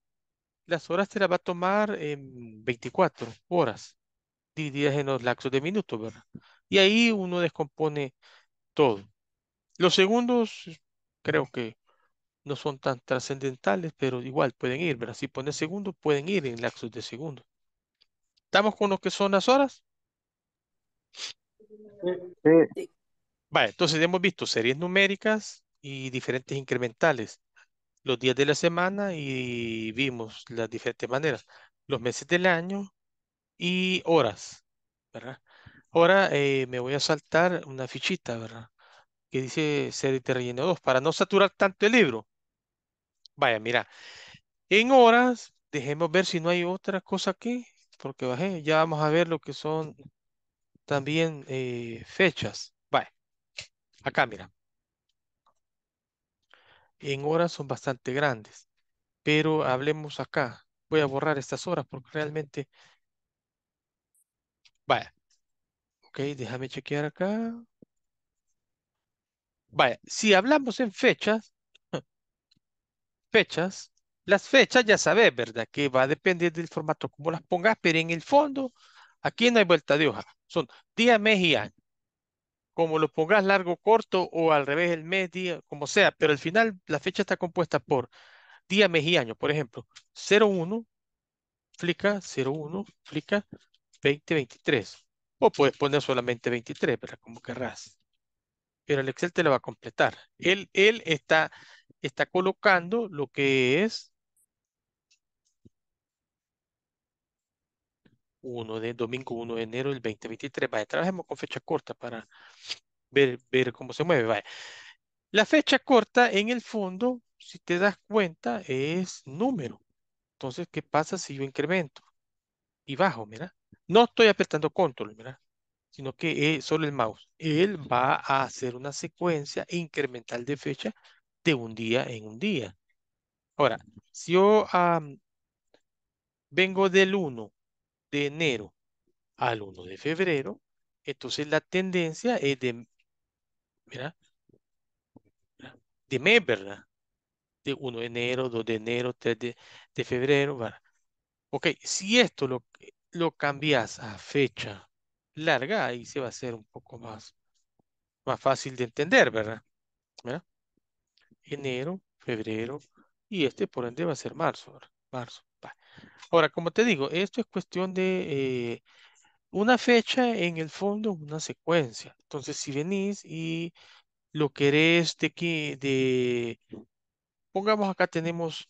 Las horas te las va a tomar en 24 horas, divididas en los laxos de minutos, ¿verdad? Y ahí uno descompone todo. Los segundos eh, creo que no son tan trascendentales, pero igual pueden ir, ¿verdad? Si pones segundos, pueden ir en laxos de segundos. ¿Estamos con los que son las horas? Sí. Vale, entonces hemos visto series numéricas y diferentes incrementales, los días de la semana y vimos las diferentes maneras, los meses del año y horas, ¿verdad? Ahora eh, me voy a saltar una fichita, ¿verdad? Que dice serie de relleno 2, para no saturar tanto el libro. Vaya, mira, en horas, dejemos ver si no hay otra cosa aquí porque bajé. Ya vamos a ver lo que son también eh, fechas. vaya acá mira. En horas son bastante grandes, pero hablemos acá. Voy a borrar estas horas porque realmente... Vaya. Ok, déjame chequear acá. Vaya, si hablamos en fechas, fechas, las fechas ya sabes, ¿verdad? Que va a depender del formato como las pongas, pero en el fondo, aquí no hay vuelta de hoja. Son día, mes y año. Como lo pongas largo, corto o al revés, el mes, día, como sea, pero al final la fecha está compuesta por día, mes y año. Por ejemplo, 01, flica, 01, flica, 2023. O puedes poner solamente 23, ¿verdad? Como querrás. Pero el Excel te lo va a completar. Él, él está, está colocando lo que es 1 de domingo 1 de enero del 2023. Vaya, trabajemos con fecha corta para ver, ver cómo se mueve. Vaya. La fecha corta en el fondo, si te das cuenta, es número. Entonces, ¿qué pasa si yo incremento? Y bajo, mira. No estoy apretando control, mira. Sino que es eh, solo el mouse. Él va a hacer una secuencia incremental de fecha de un día en un día. Ahora, si yo vengo del 1 de enero al 1 de febrero, entonces la tendencia es de, De mes, ¿verdad? De 1 de enero, 2 de enero, 3 de, febrero, ¿verdad? Ok, si esto lo, lo cambias a fecha larga, ahí se va a hacer un poco más, más fácil de entender, ¿verdad? ¿verdad? Enero, febrero, y este por ende va a ser marzo, ¿verdad? Marzo. Ahora, como te digo, esto es cuestión de eh, una fecha en el fondo, una secuencia. Entonces, si venís y lo querés de que, de, pongamos acá tenemos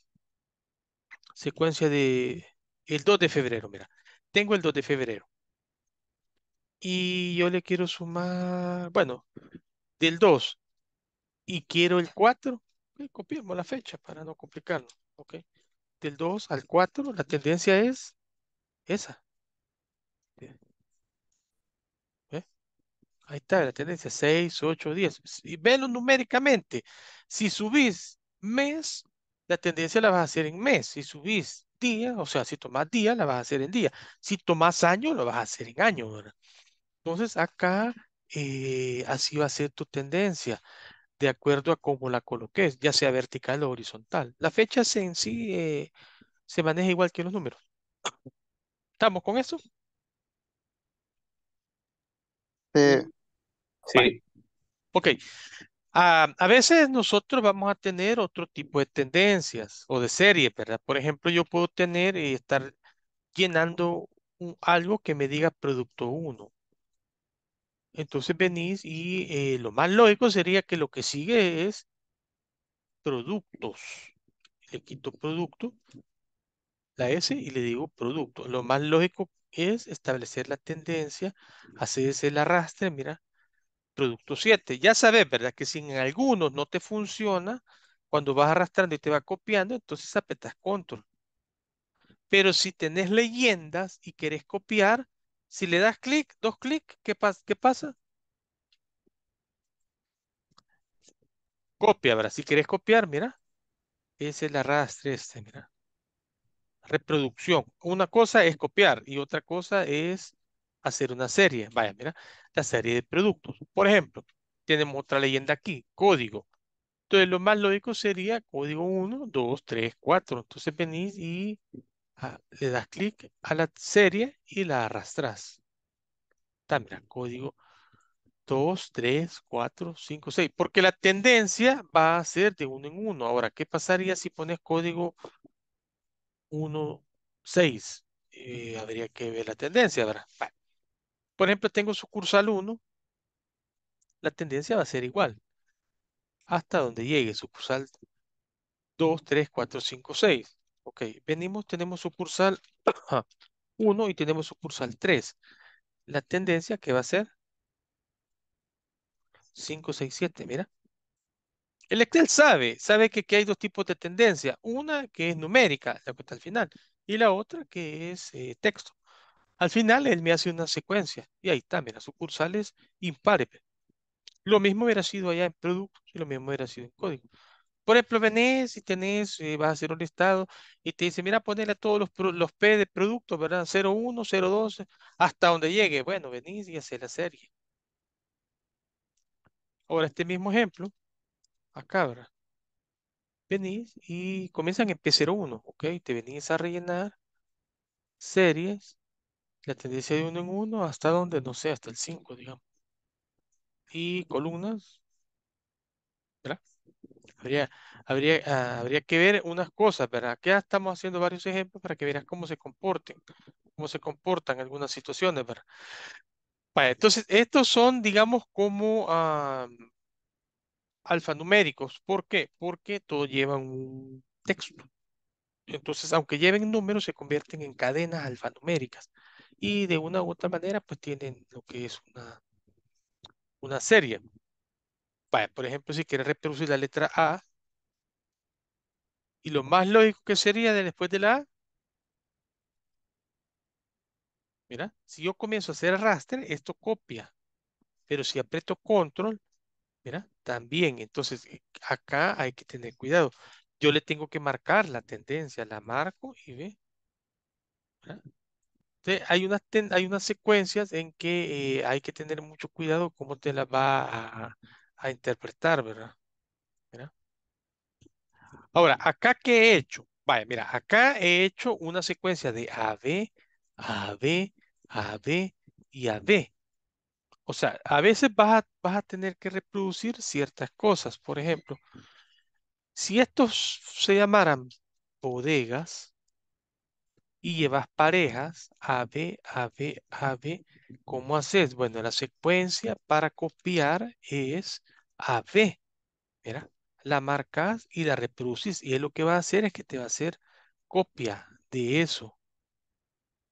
secuencia de el 2 de febrero, mira, tengo el 2 de febrero. Y yo le quiero sumar, bueno, del 2 y quiero el 4, eh, copiamos la fecha para no complicarlo, ¿ok? del 2 al 4, la tendencia es esa. Ahí está la tendencia, 6, 8, 10. Y velo numéricamente. Si subís mes, la tendencia la vas a hacer en mes. Si subís día, o sea, si tomás día, la vas a hacer en día. Si tomás año, lo vas a hacer en año. Entonces, acá eh, así va a ser tu tendencia de acuerdo a cómo la coloques, ya sea vertical o horizontal. La fecha en sí eh, se maneja igual que los números. ¿Estamos con eso? Eh, sí. Ok. Ah, a veces nosotros vamos a tener otro tipo de tendencias o de series, ¿verdad? Por ejemplo, yo puedo tener y eh, estar llenando algo que me diga producto 1 entonces venís y eh, lo más lógico sería que lo que sigue es productos. Le quito producto, la S y le digo producto. Lo más lógico es establecer la tendencia, hacer el arrastre, mira, producto 7. Ya sabes, ¿verdad? Que si en algunos no te funciona, cuando vas arrastrando y te va copiando, entonces apretas control. Pero si tenés leyendas y querés copiar, si le das clic, dos clic, ¿qué, pasa? Copia, ahora si quieres copiar, mira. Ese es el arrastre este, mira. Reproducción. Una cosa es copiar y otra cosa es hacer una serie. Vaya, mira, la serie de productos. Por ejemplo, tenemos otra leyenda aquí, código. Entonces, lo más lógico sería código 1, 2, 3, 4. Entonces venís y le das clic a la serie y la arrastras. También, código 2, 3, 4, 5, 6. Porque la tendencia va a ser de uno en uno. Ahora, ¿qué pasaría si pones código 1, 6? Eh, habría que ver la tendencia, ¿verdad? Por ejemplo, tengo sucursal 1. La tendencia va a ser igual. Hasta donde llegue sucursal 2, 3, 4, 5, 6. Ok, venimos, tenemos sucursal 1 y tenemos sucursal 3. La tendencia que va a ser 5, 6, 7, mira. El Excel sabe, sabe que, hay dos tipos de tendencia. Una que es numérica, la que está al final, y la otra que es eh, texto. Al final él me hace una secuencia y ahí está, mira, sucursales impares. Lo mismo hubiera sido allá en productos y lo mismo hubiera sido en código. Por ejemplo, venís y tenés, eh, vas a hacer un listado y te dice, mira, a todos los, P de productos, ¿verdad? 01, 02, hasta donde llegue. Bueno, venís y haces la serie. Ahora, este mismo ejemplo, acá, ¿verdad? Venís y comienzan en P01, ¿ok? Te venís a rellenar series, la tendencia de uno en uno hasta donde, no sé, hasta el 5, digamos. Y columnas, ¿verdad? Habría, habría, ah, habría que ver unas cosas, ¿verdad? ya estamos haciendo varios ejemplos para que veas cómo se comporten, cómo se comportan algunas situaciones, ¿verdad? entonces, estos son, digamos, como ah, alfanuméricos. ¿Por qué? Porque todos llevan un texto. Entonces, aunque lleven números, se convierten en cadenas alfanuméricas. Y de una u otra manera, pues tienen lo que es una, una serie por ejemplo, si quieres reproducir la letra A, y lo más lógico que sería después de la A, mira, si yo comienzo a hacer arrastre, esto copia, pero si aprieto control, mira, también, entonces eh, acá hay que tener cuidado. Yo le tengo que marcar la tendencia, la marco y ve. hay, unas hay unas secuencias en que eh, hay que tener mucho cuidado cómo te la va a, a interpretar, ¿verdad? Ahora, ¿acá qué he hecho? Vaya, mira, acá he hecho una secuencia de AB, AB, AB y AB. O sea, a veces vas a, vas a tener que reproducir ciertas cosas. Por ejemplo, si estos se llamaran bodegas y llevas parejas AB, AB, AB, ¿cómo haces? Bueno, la secuencia para copiar es a B. Mira, la marcas y la reproducís. Y es lo que va a hacer es que te va a hacer copia de eso.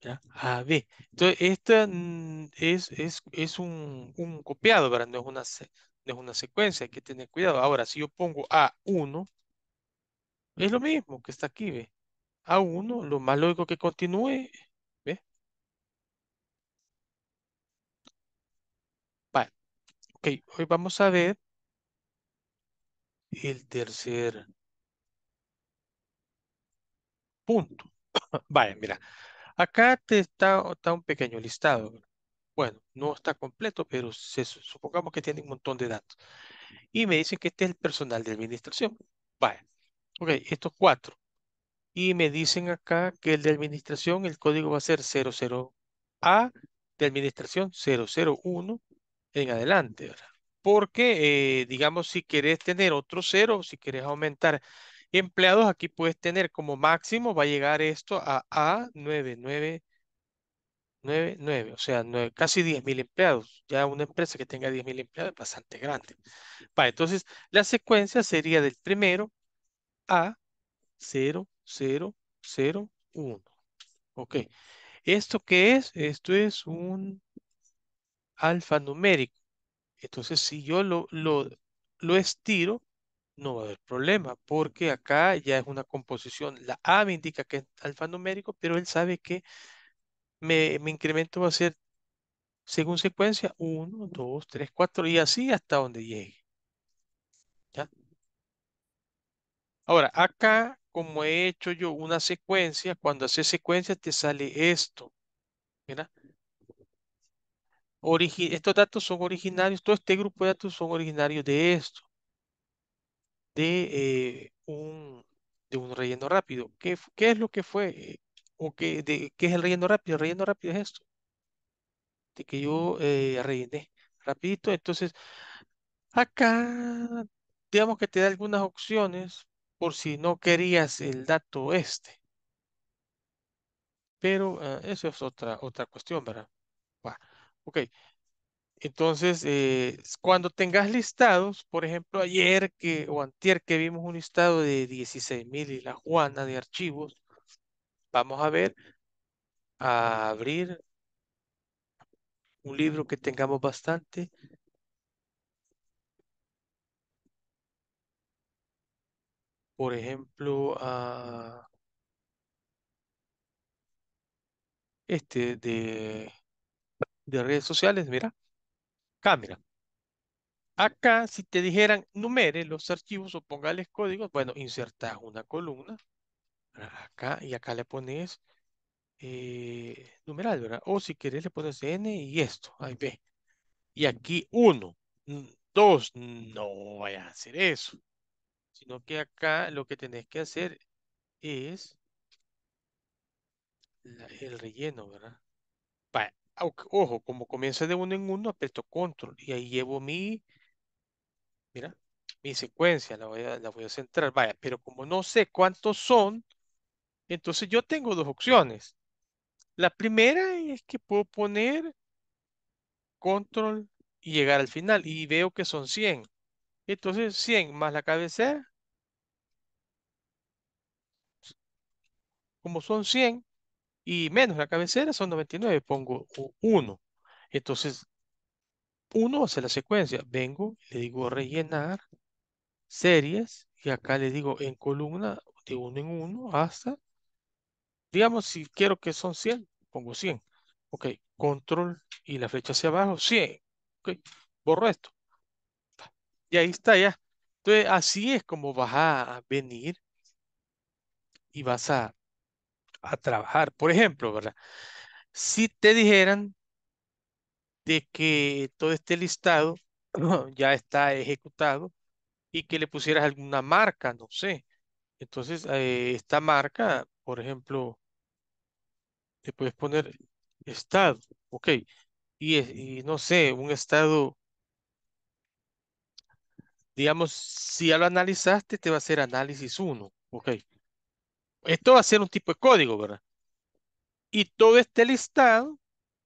¿Ya? A B. Entonces, esta mm, es, es, un, copiado, ¿verdad? No es, una, es una secuencia, hay que tener cuidado. Ahora, si yo pongo A1, es lo mismo que está aquí, ¿ve? A1, lo más lógico que continúe, ¿ve? Vale. Ok, hoy vamos a ver el tercer punto. Vaya, mira, acá te está, un pequeño listado. Bueno, no está completo, pero se, supongamos que tiene un montón de datos. Y me dicen que este es el personal de administración. Vaya, ok, estos cuatro. Y me dicen acá que el de administración, el código va a ser 00A, de administración 001 en adelante, ¿verdad? porque, eh, digamos, si querés tener otro cero, si querés aumentar empleados, aquí puedes tener como máximo, va a llegar esto a A9999, o sea, casi 10.000 empleados. Ya una empresa que tenga 10.000 empleados es bastante grande. entonces, la secuencia sería del primero a 0001. Ok. ¿Esto qué es? Esto es un alfanumérico. Entonces, si yo lo, lo, estiro, no va a haber problema, porque acá ya es una composición. La A me indica que es alfanumérico, pero él sabe que me, mi incremento va a ser según secuencia 1, 2, 3, 4 y así hasta donde llegue. ¿Ya? Ahora, acá, como he hecho yo una secuencia, cuando haces secuencia te sale esto. ¿verdad? estos datos son originarios, todo este grupo de datos son originarios de esto, de, eh, un, de un relleno rápido. ¿Qué, qué es lo que fue? Eh, ¿O qué, de, qué es el relleno rápido? El relleno rápido es esto, de que yo eh, rellené rapidito. Entonces, acá, digamos que te da algunas opciones por si no querías el dato este. Pero ah, eso es otra, otra cuestión, ¿verdad? Bueno. Ok, entonces, eh, cuando tengas listados, por ejemplo, ayer que, o antier que vimos un listado de 16.000 y la Juana de archivos, vamos a ver, a abrir un libro que tengamos bastante. Por ejemplo, este de de redes sociales, mira, cámara Acá, si te dijeran, numere los archivos o póngales códigos, bueno, insertas una columna, acá, y acá le pones eh, numeral, ¿verdad? O si quieres le pones N y esto, ahí ve. Y aquí uno, dos, no vayas a hacer eso. Sino que acá lo que tenés que hacer es el relleno, ¿verdad? ojo, como comienza de uno en uno, aprieto control y ahí llevo mi, mira, mi secuencia, la voy a, la centrar, vaya, pero como no sé cuántos son, entonces yo tengo dos opciones. La primera es que puedo poner control y llegar al final y veo que son 100. Entonces 100 más la cabecera. Como son 100, y menos la cabecera son 99, pongo 1. Entonces, 1 hace la secuencia. Vengo, le digo rellenar series y acá le digo en columna de 1 en 1 hasta, digamos, si quiero que son 100, pongo 100. Ok, control y la flecha hacia abajo, 100. Ok, borro esto. Y ahí está ya. Entonces, así es como vas a venir y vas a a trabajar. Por ejemplo, ¿verdad? Si te dijeran de que todo este listado ya está ejecutado y que le pusieras alguna marca, no sé. Entonces, eh, esta marca, por ejemplo, te puedes poner estado, ok. Y, y no sé, un estado, digamos, si ya lo analizaste, te va a hacer análisis 1, ok. Esto va a ser un tipo de código, ¿verdad? Y todo este listado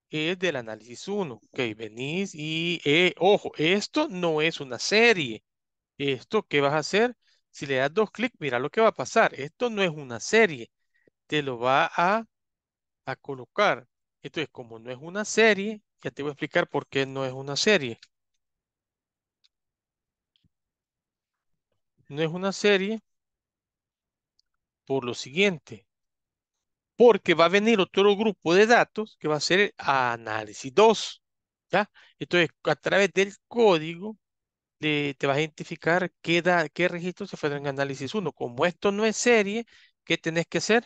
es del análisis 1. Ok, venís y, eh, ojo, esto no es una serie. Esto, ¿qué vas a hacer? Si le das dos clics, mira lo que va a pasar. Esto no es una serie. Te lo va a, a colocar. Entonces, como no es una serie, ya te voy a explicar por qué no es una serie. No es una serie por lo siguiente. Porque va a venir otro grupo de datos que va a ser análisis 2. ¿ya? Entonces, a través del código te va a identificar qué, da, qué registros se fueron en análisis 1. Como esto no es serie, ¿qué tenés que hacer?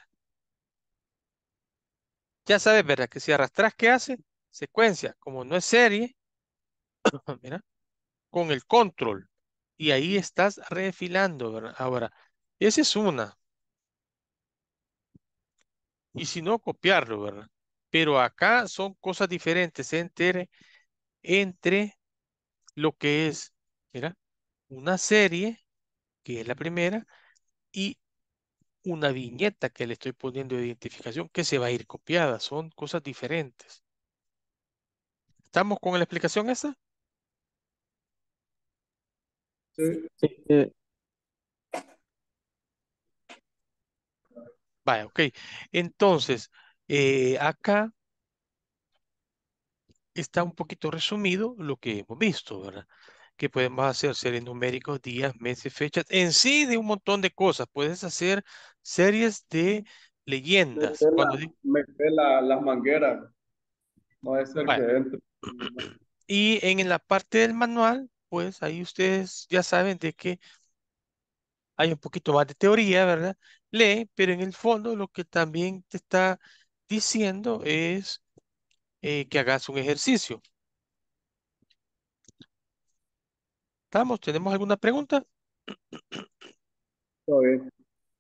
Ya sabes, ¿verdad? Que si arrastras, ¿qué hace? Secuencia. Como no es serie, con el control. Y ahí estás refilando, ¿verdad? Ahora, esa es una y si no, copiarlo, ¿verdad? Pero acá son cosas diferentes entre, entre lo que es, mira, una serie, que es la primera, y una viñeta que le estoy poniendo de identificación que se va a ir copiada. Son cosas diferentes. ¿Estamos con la explicación esa? Sí. sí ok. Entonces, eh, acá está un poquito resumido lo que hemos visto, ¿verdad? Que podemos hacer series numéricos, días, meses, fechas, en sí de un montón de cosas. Puedes hacer series de leyendas. Cuando... la, las mangueras. No es el Y en, en la parte del manual, pues ahí ustedes ya saben de que hay un poquito más de teoría, ¿verdad? lee, pero en el fondo lo que también te está diciendo es eh, que hagas un ejercicio. ¿Estamos? ¿Tenemos alguna pregunta?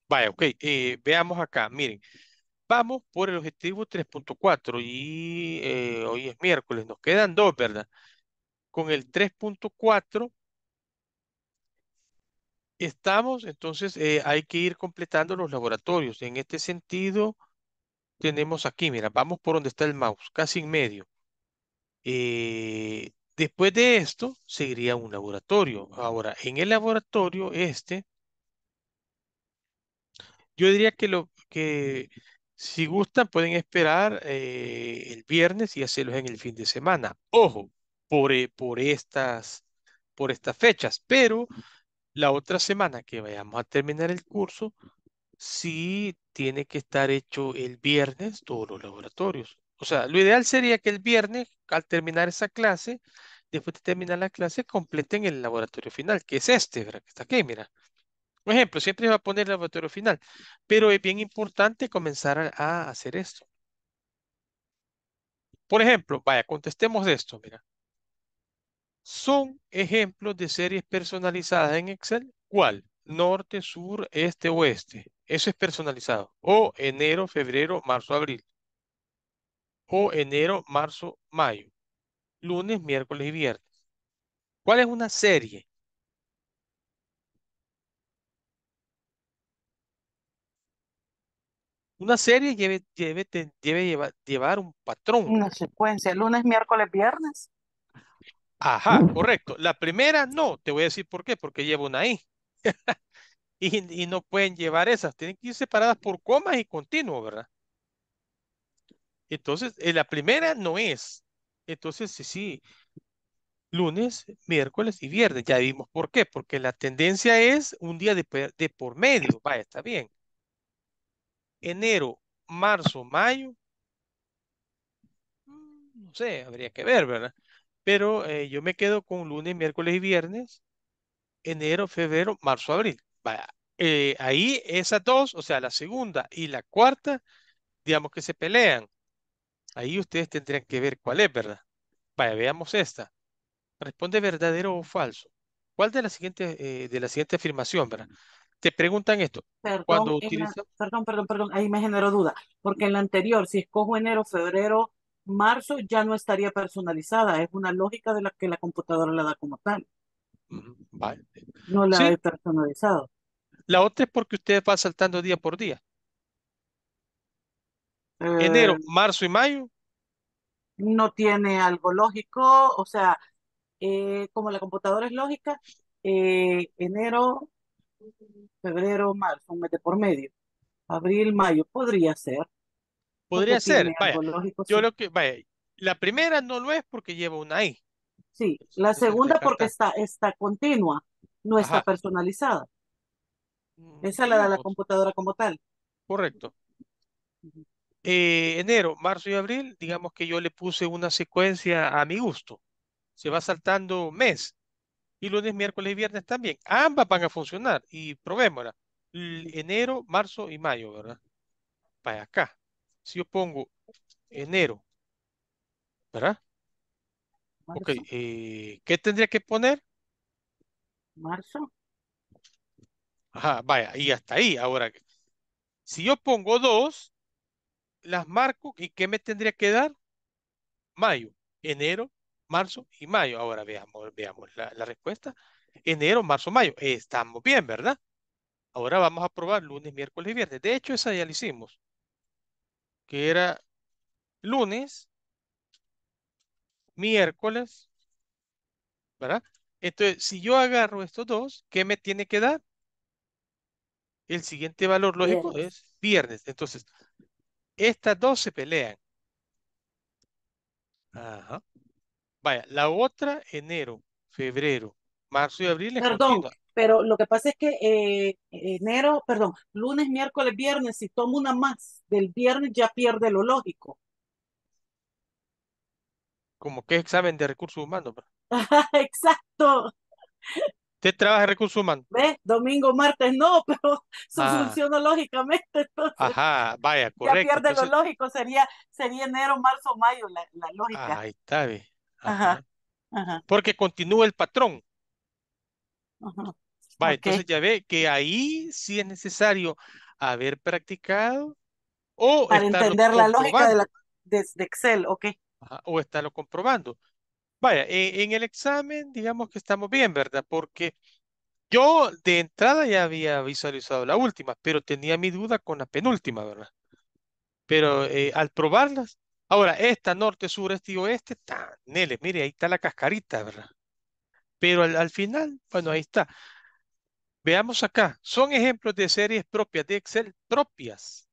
Vaya, ok. Eh, veamos acá. Miren, vamos por el objetivo 3.4 y eh, hoy es miércoles. Nos quedan dos, ¿verdad? Con el 3.4 estamos, entonces eh, hay que ir completando los laboratorios. En este sentido, tenemos aquí, mira, vamos por donde está el mouse, casi en medio. Eh, después de esto, seguiría un laboratorio. Ahora, en el laboratorio este, yo diría que lo que si gustan pueden esperar eh, el viernes y hacerlos en el fin de semana. Ojo, por, por, estas, por estas fechas, pero la otra semana que vayamos a terminar el curso, sí tiene que estar hecho el viernes todos los laboratorios. O sea, lo ideal sería que el viernes, al terminar esa clase, después de terminar la clase, completen el laboratorio final, que es este, ¿verdad? Que está aquí, mira. Por ejemplo, siempre va a poner el laboratorio final, pero es bien importante comenzar a, a hacer esto. Por ejemplo, vaya, contestemos esto, mira son ejemplos de series personalizadas en Excel. ¿Cuál? Norte, sur, este, oeste. Eso es personalizado. O enero, febrero, marzo, abril. O enero, marzo, mayo. Lunes, miércoles y viernes. ¿Cuál es una serie? Una serie debe, llevar un patrón. Una secuencia, lunes, miércoles, viernes. Ajá, mm. correcto. La primera no, te voy a decir por qué, porque lleva una I. y, no pueden llevar esas, tienen que ir separadas por comas y continuo, ¿verdad? Entonces, eh, la primera no es. Entonces, sí, sí, lunes, miércoles y viernes, ya vimos por qué, porque la tendencia es un día de, de por medio, vaya, está bien. Enero, marzo, mayo, mm, no sé, habría que ver, ¿verdad? Pero eh, yo me quedo con lunes, miércoles y viernes, enero, febrero, marzo, abril. Vaya, eh, ahí esas dos, o sea, la segunda y la cuarta, digamos que se pelean. Ahí ustedes tendrían que ver cuál es, ¿verdad? Vaya, veamos esta. Responde verdadero o falso. ¿Cuál de la siguiente, eh, de la siguiente afirmación, verdad? Te preguntan esto. cuando perdón, perdón, perdón, ahí me generó duda, porque en la anterior, si escojo enero, febrero, marzo ya no estaría personalizada, es una lógica de la que la computadora la da como tal. No la he personalizado. La otra es porque usted va saltando día por día. Enero, eh, marzo y mayo. No tiene algo lógico, o sea, eh, como la computadora es lógica, eh, enero, febrero, marzo, un mes de por medio. Abril, mayo, podría ser. Podría ser, vaya, yo lo que, vaya, la primera no lo es porque lleva una I. Sí, la segunda porque está, está continua, no está personalizada. Mm, Esa la da la computadora como tal. Correcto. Eh, enero, marzo y abril, digamos que yo le puse una secuencia a mi gusto. Se va saltando mes. Y lunes, miércoles y viernes también. Ambas van a funcionar y probémosla. Enero, marzo y mayo, ¿verdad? Para acá si yo pongo enero, ¿verdad? Eh, ¿qué tendría que poner? Marzo. Ajá, vaya, y hasta ahí. Ahora, si yo pongo dos, las marco y ¿qué me tendría que dar? Mayo, enero, marzo y mayo. Ahora veamos, veamos la, la respuesta. Enero, marzo, mayo. Estamos bien, ¿verdad? Ahora vamos a probar lunes, miércoles y viernes. De hecho, esa ya la hicimos que era lunes, miércoles, ¿verdad? Entonces, si yo agarro estos dos, ¿qué me tiene que dar? El siguiente valor lógico es viernes. Entonces, estas dos se pelean. Ajá. Vaya, la otra, enero, febrero, marzo y abril. Perdón, pero lo que pasa es que eh, enero, perdón, lunes, miércoles, viernes, si tomo una más del viernes ya pierde lo lógico. Como que examen de recursos humanos. Exacto. Usted trabaja en recursos humanos. ve Domingo, martes no, pero eso ah. funciona lógicamente. Ajá, vaya, correcto. Ya pierde lo lógico, sería, sería enero, marzo, mayo, la, lógica. Ah, ahí está, ve Ajá. Porque continúa el patrón. Ajá entonces ya ve que ahí sí es necesario haber practicado o para entender la lógica de, la, Excel, ok. Ajá, o estarlo comprobando. Vaya, e, en, el examen digamos que estamos bien, ¿verdad? Porque yo de entrada ya había visualizado la última, pero tenía mi duda con la penúltima, ¿verdad? Pero eh, al probarlas, ahora esta, norte, sur, este y oeste, está, Nele, mire, ahí está la cascarita, ¿verdad? Pero al, al final, bueno, ahí está. Veamos acá. Son ejemplos de series propias de Excel, propias.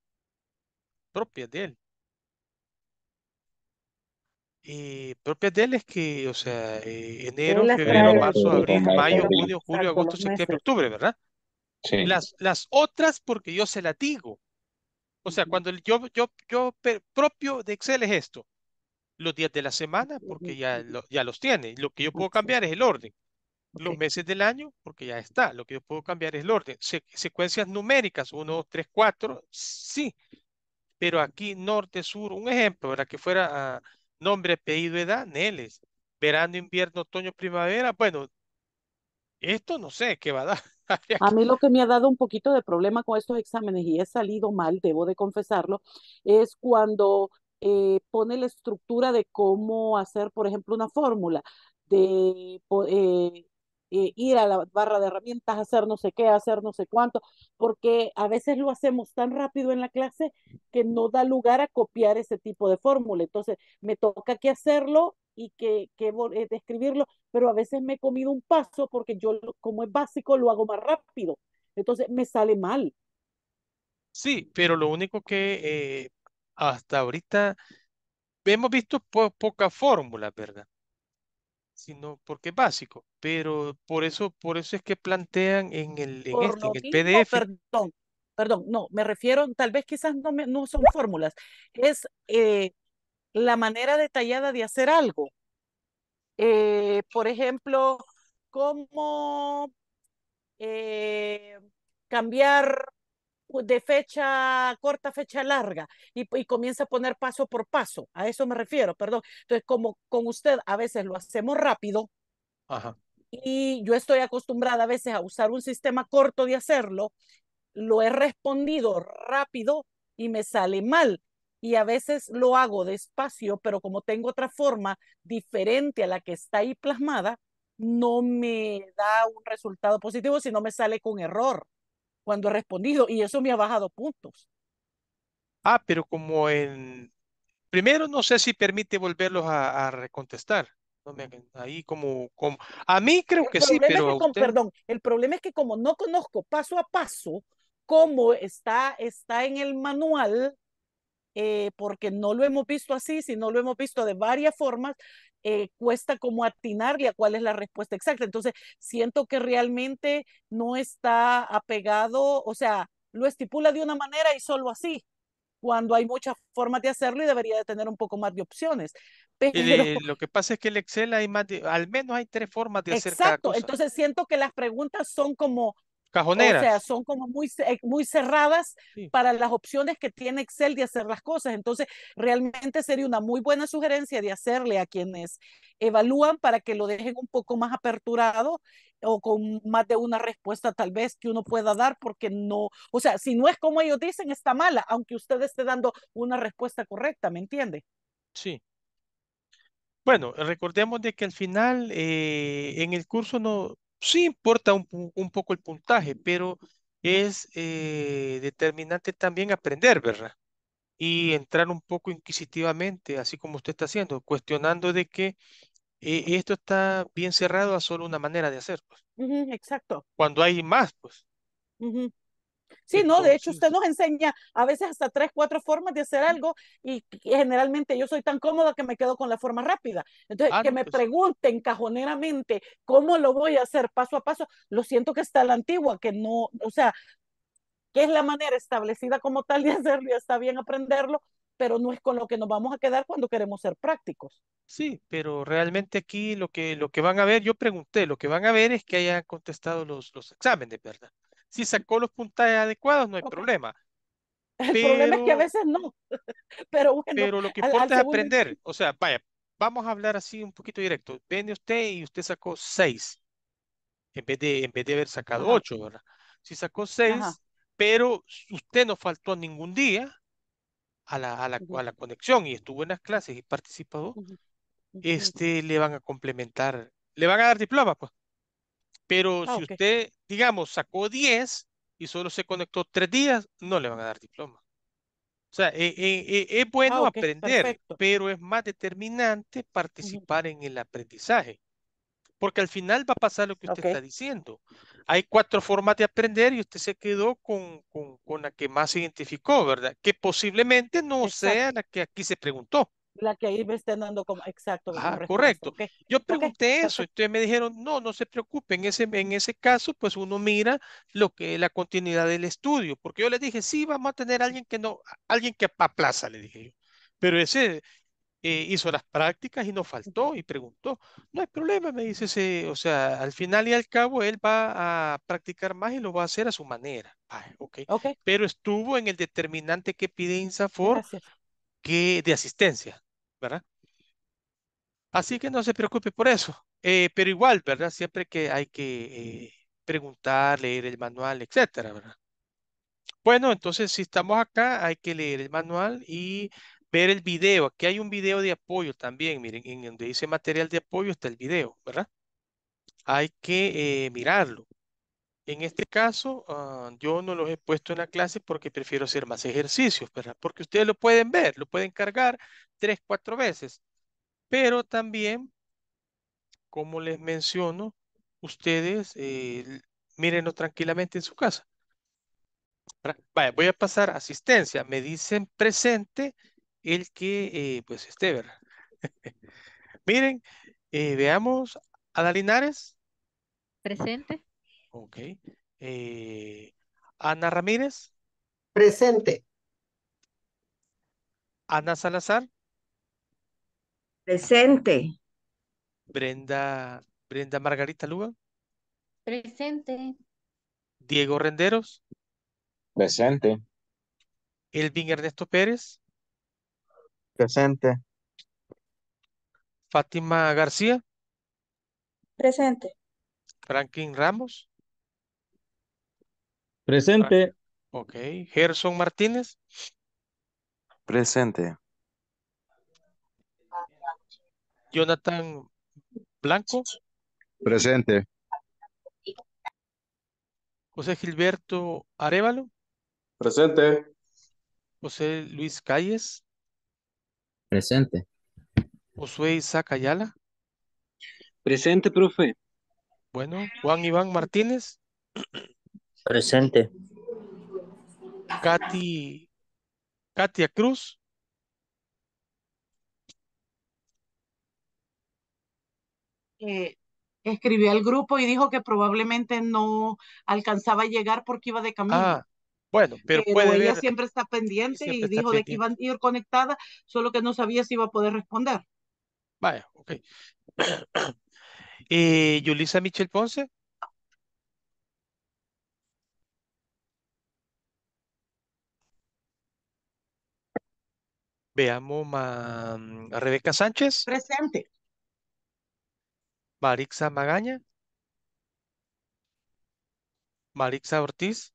Propias de él. Y eh, propias de él es que, o sea, eh, enero, febrero, marzo, abril, mayo, junio, julio, agosto, septiembre, octubre, ¿verdad? Sí. Las, las otras porque yo se las digo. O sea, cuando yo, yo, yo propio de Excel es esto. Los días de la semana porque ya, ya los tiene. Lo que yo puedo cambiar es el orden. Los meses del año, porque ya está. Lo que yo puedo cambiar es el orden. secuencias numéricas, 1, 2, 3, 4, sí. Pero aquí, norte, sur, un ejemplo, para Que fuera ah, nombre, apellido, edad, Neles. Verano, invierno, otoño, primavera. Bueno, esto no sé qué va a dar. A mí lo que me ha dado un poquito de problema con estos exámenes y he salido mal, debo de confesarlo, es cuando eh, pone la estructura de cómo hacer, por ejemplo, una fórmula de eh, eh, ir a la barra de herramientas, hacer no sé qué, hacer no sé cuánto, porque a veces lo hacemos tan rápido en la clase que no da lugar a copiar ese tipo de fórmula. Entonces, me toca que hacerlo y que, que eh, describirlo, pero a veces me he comido un paso porque yo, como es básico, lo hago más rápido. Entonces, me sale mal. Sí, pero lo único que eh, hasta ahorita hemos visto poca fórmula, ¿verdad? sino porque es básico. Pero por eso, por eso es que plantean en el, PDF. Este, perdón, perdón, no, me refiero, tal vez quizás no, no son fórmulas, es eh, la manera detallada de hacer algo. Eh, por ejemplo, cómo eh, cambiar de fecha corta, fecha larga, y, comienza a poner paso por paso. A eso me refiero, perdón. Entonces, como con usted a veces lo hacemos rápido, y yo estoy acostumbrada a veces a usar un sistema corto de hacerlo, lo he respondido rápido y me sale mal. Y a veces lo hago despacio, pero como tengo otra forma diferente a la que está ahí plasmada, no me da un resultado positivo, sino me sale con error cuando he respondido y eso me ha bajado puntos. Ah, pero como en... Primero, no sé si permite volverlos a, a recontestar. Ahí como, como... A mí creo que sí, pero... Perdón, el problema es que como no conozco paso a paso cómo está, está en el manual, eh, porque no lo hemos visto así, sino lo hemos visto de varias formas, eh, cuesta como atinarle a cuál es la respuesta exacta. Entonces, siento que realmente no está apegado, o sea, lo estipula de una manera y solo así, cuando hay muchas formas de hacerlo y debería de tener un poco más de opciones. lo que pasa es que el Excel hay al menos hay tres formas de hacer cada Entonces siento que las preguntas son como o sea, son como muy, eh, muy cerradas para las opciones que tiene Excel de hacer las cosas. Entonces, realmente sería una muy buena sugerencia de hacerle a quienes evalúan para que lo dejen un poco más aperturado o con más de una respuesta tal vez que uno pueda dar, porque no, o sea, si no es como ellos dicen, está mala, aunque usted esté dando una respuesta correcta, ¿me entiende? Sí, bueno, recordemos de que al final eh, en el curso no, sí importa un, poco el puntaje, pero es eh, determinante también aprender, ¿verdad? Y entrar un poco inquisitivamente, así como usted está haciendo, cuestionando de que eh, esto está bien cerrado a solo una manera de hacer. Pues. exacto. Cuando hay más, pues. Sí, no, de hecho usted nos enseña a veces hasta tres, cuatro formas de hacer algo y generalmente yo soy tan cómoda que me quedo con la forma rápida. Entonces, ah, que me pues. pregunten cajoneramente cómo lo voy a hacer paso a paso, lo siento que está la antigua, que no, o sea, que es la manera establecida como tal de hacerlo y está bien aprenderlo, pero no es con lo que nos vamos a quedar cuando queremos ser prácticos. Sí, pero realmente aquí lo que, lo que van a ver, yo pregunté, lo que van a ver es que hayan contestado los, los exámenes, ¿verdad? si sacó los puntajes adecuados, no hay problema. El problema es que a veces no. Pero Pero lo que importa es aprender. O sea, vaya, vamos a hablar así un poquito directo. Vende usted y usted sacó seis. En vez de, en vez de haber sacado ocho, ¿verdad? Si sacó seis, pero usted no faltó ningún día a la, la, conexión y estuvo en las clases y participó, este le van a complementar, le van a dar diploma, pues. Pero ah, si usted, digamos, sacó 10 y solo se conectó tres días, no le van a dar diploma. O sea, e, e, e, es ah, bueno aprender, pero es más determinante participar en el aprendizaje. Porque al final va a pasar lo que usted está diciendo. Hay cuatro formas de aprender y usted se quedó con, la que más se identificó, ¿verdad? Que posiblemente no sea la que aquí se preguntó la que ahí me estén dando como exacto. Ah, correcto. Yo pregunté eso, ustedes me dijeron, no, no se preocupen, en ese, en ese caso, pues uno mira lo que la continuidad del estudio, porque yo les dije, sí, vamos a tener alguien que no, alguien que plaza, le dije yo. Pero ese eh, hizo las prácticas y no faltó y preguntó, no hay problema, me dice ese, o sea, al final y al cabo él va a practicar más y lo va a hacer a su manera. ok, okay. Pero estuvo en el determinante que pide INSAFOR. Que de asistencia, ¿verdad? Así que no se preocupe por eso. Eh, pero igual, ¿verdad? Siempre que hay que eh, preguntar, leer el manual, etcétera, ¿verdad? Bueno, entonces si estamos acá, hay que leer el manual y ver el video. Aquí hay un video de apoyo también, miren, en donde dice material de apoyo está el video, ¿verdad? Hay que eh, mirarlo, en este caso, ah, yo no los he puesto en la clase porque prefiero hacer más ejercicios, ¿verdad? Porque ustedes lo pueden ver, lo pueden cargar tres, cuatro veces. Pero también, como les menciono, ustedes eh, mírenlo tranquilamente en su casa. voy a pasar asistencia. Me dicen presente el que, eh, pues, esté, ¿verdad? Miren, eh, veamos. a Dalinares. Presente. Ok. Eh, Ana Ramírez. Presente. Ana Salazar. Presente. Brenda, Brenda Margarita Lugan. Presente. Diego Renderos. Presente. Elvin Ernesto Pérez. Presente. Fátima García. Presente. Franklin Ramos. Presente. Ok. Gerson Martínez. Presente. Jonathan Blanco. Presente. José Gilberto Arevalo. Presente. José Luis Calles. Presente. Josué Isaac Ayala. Presente, profe. Bueno, Juan Iván Martínez. Presente. Katy, Katia Cruz. Eh, escribió al grupo y dijo que probablemente no alcanzaba a llegar porque iba de camino. Ah, bueno, pero, ella siempre está pendiente y dijo de que iba a ir conectada solo que no sabía si iba a poder responder. Vaya, ok. Eh, Yulisa Michel Ponce. Veamos a, Rebeca Sánchez. Presente. Marixa Magaña. Marixa Ortiz.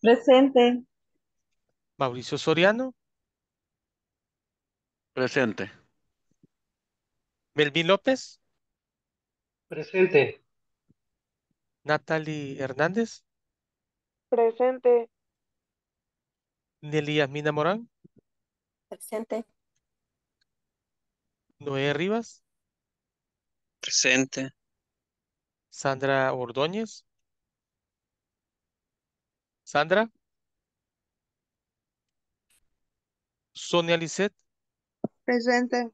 Presente. Mauricio Soriano. Presente. Melvin López. Presente. Natalie Hernández. Presente. Nelly Mina Morán. Presente. Noé Rivas. Presente. Sandra Ordóñez. Sandra. Sonia Lisset. Presente.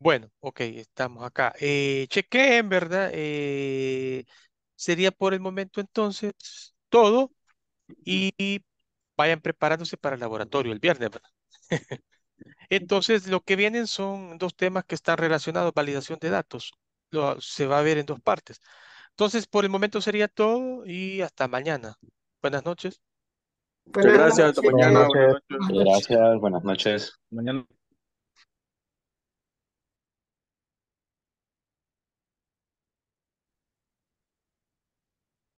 Bueno, ok, estamos acá. Eh, chequeen, ¿verdad? Eh, sería por el momento entonces todo y vayan preparándose para el laboratorio el viernes, ¿verdad? Entonces, lo que vienen son dos temas que están relacionados, validación de datos. Lo, se va a ver en dos partes. Entonces, por el momento sería todo y hasta mañana. Buenas noches. Muchas gracias, Buenas noches. Gracias, buenas noches.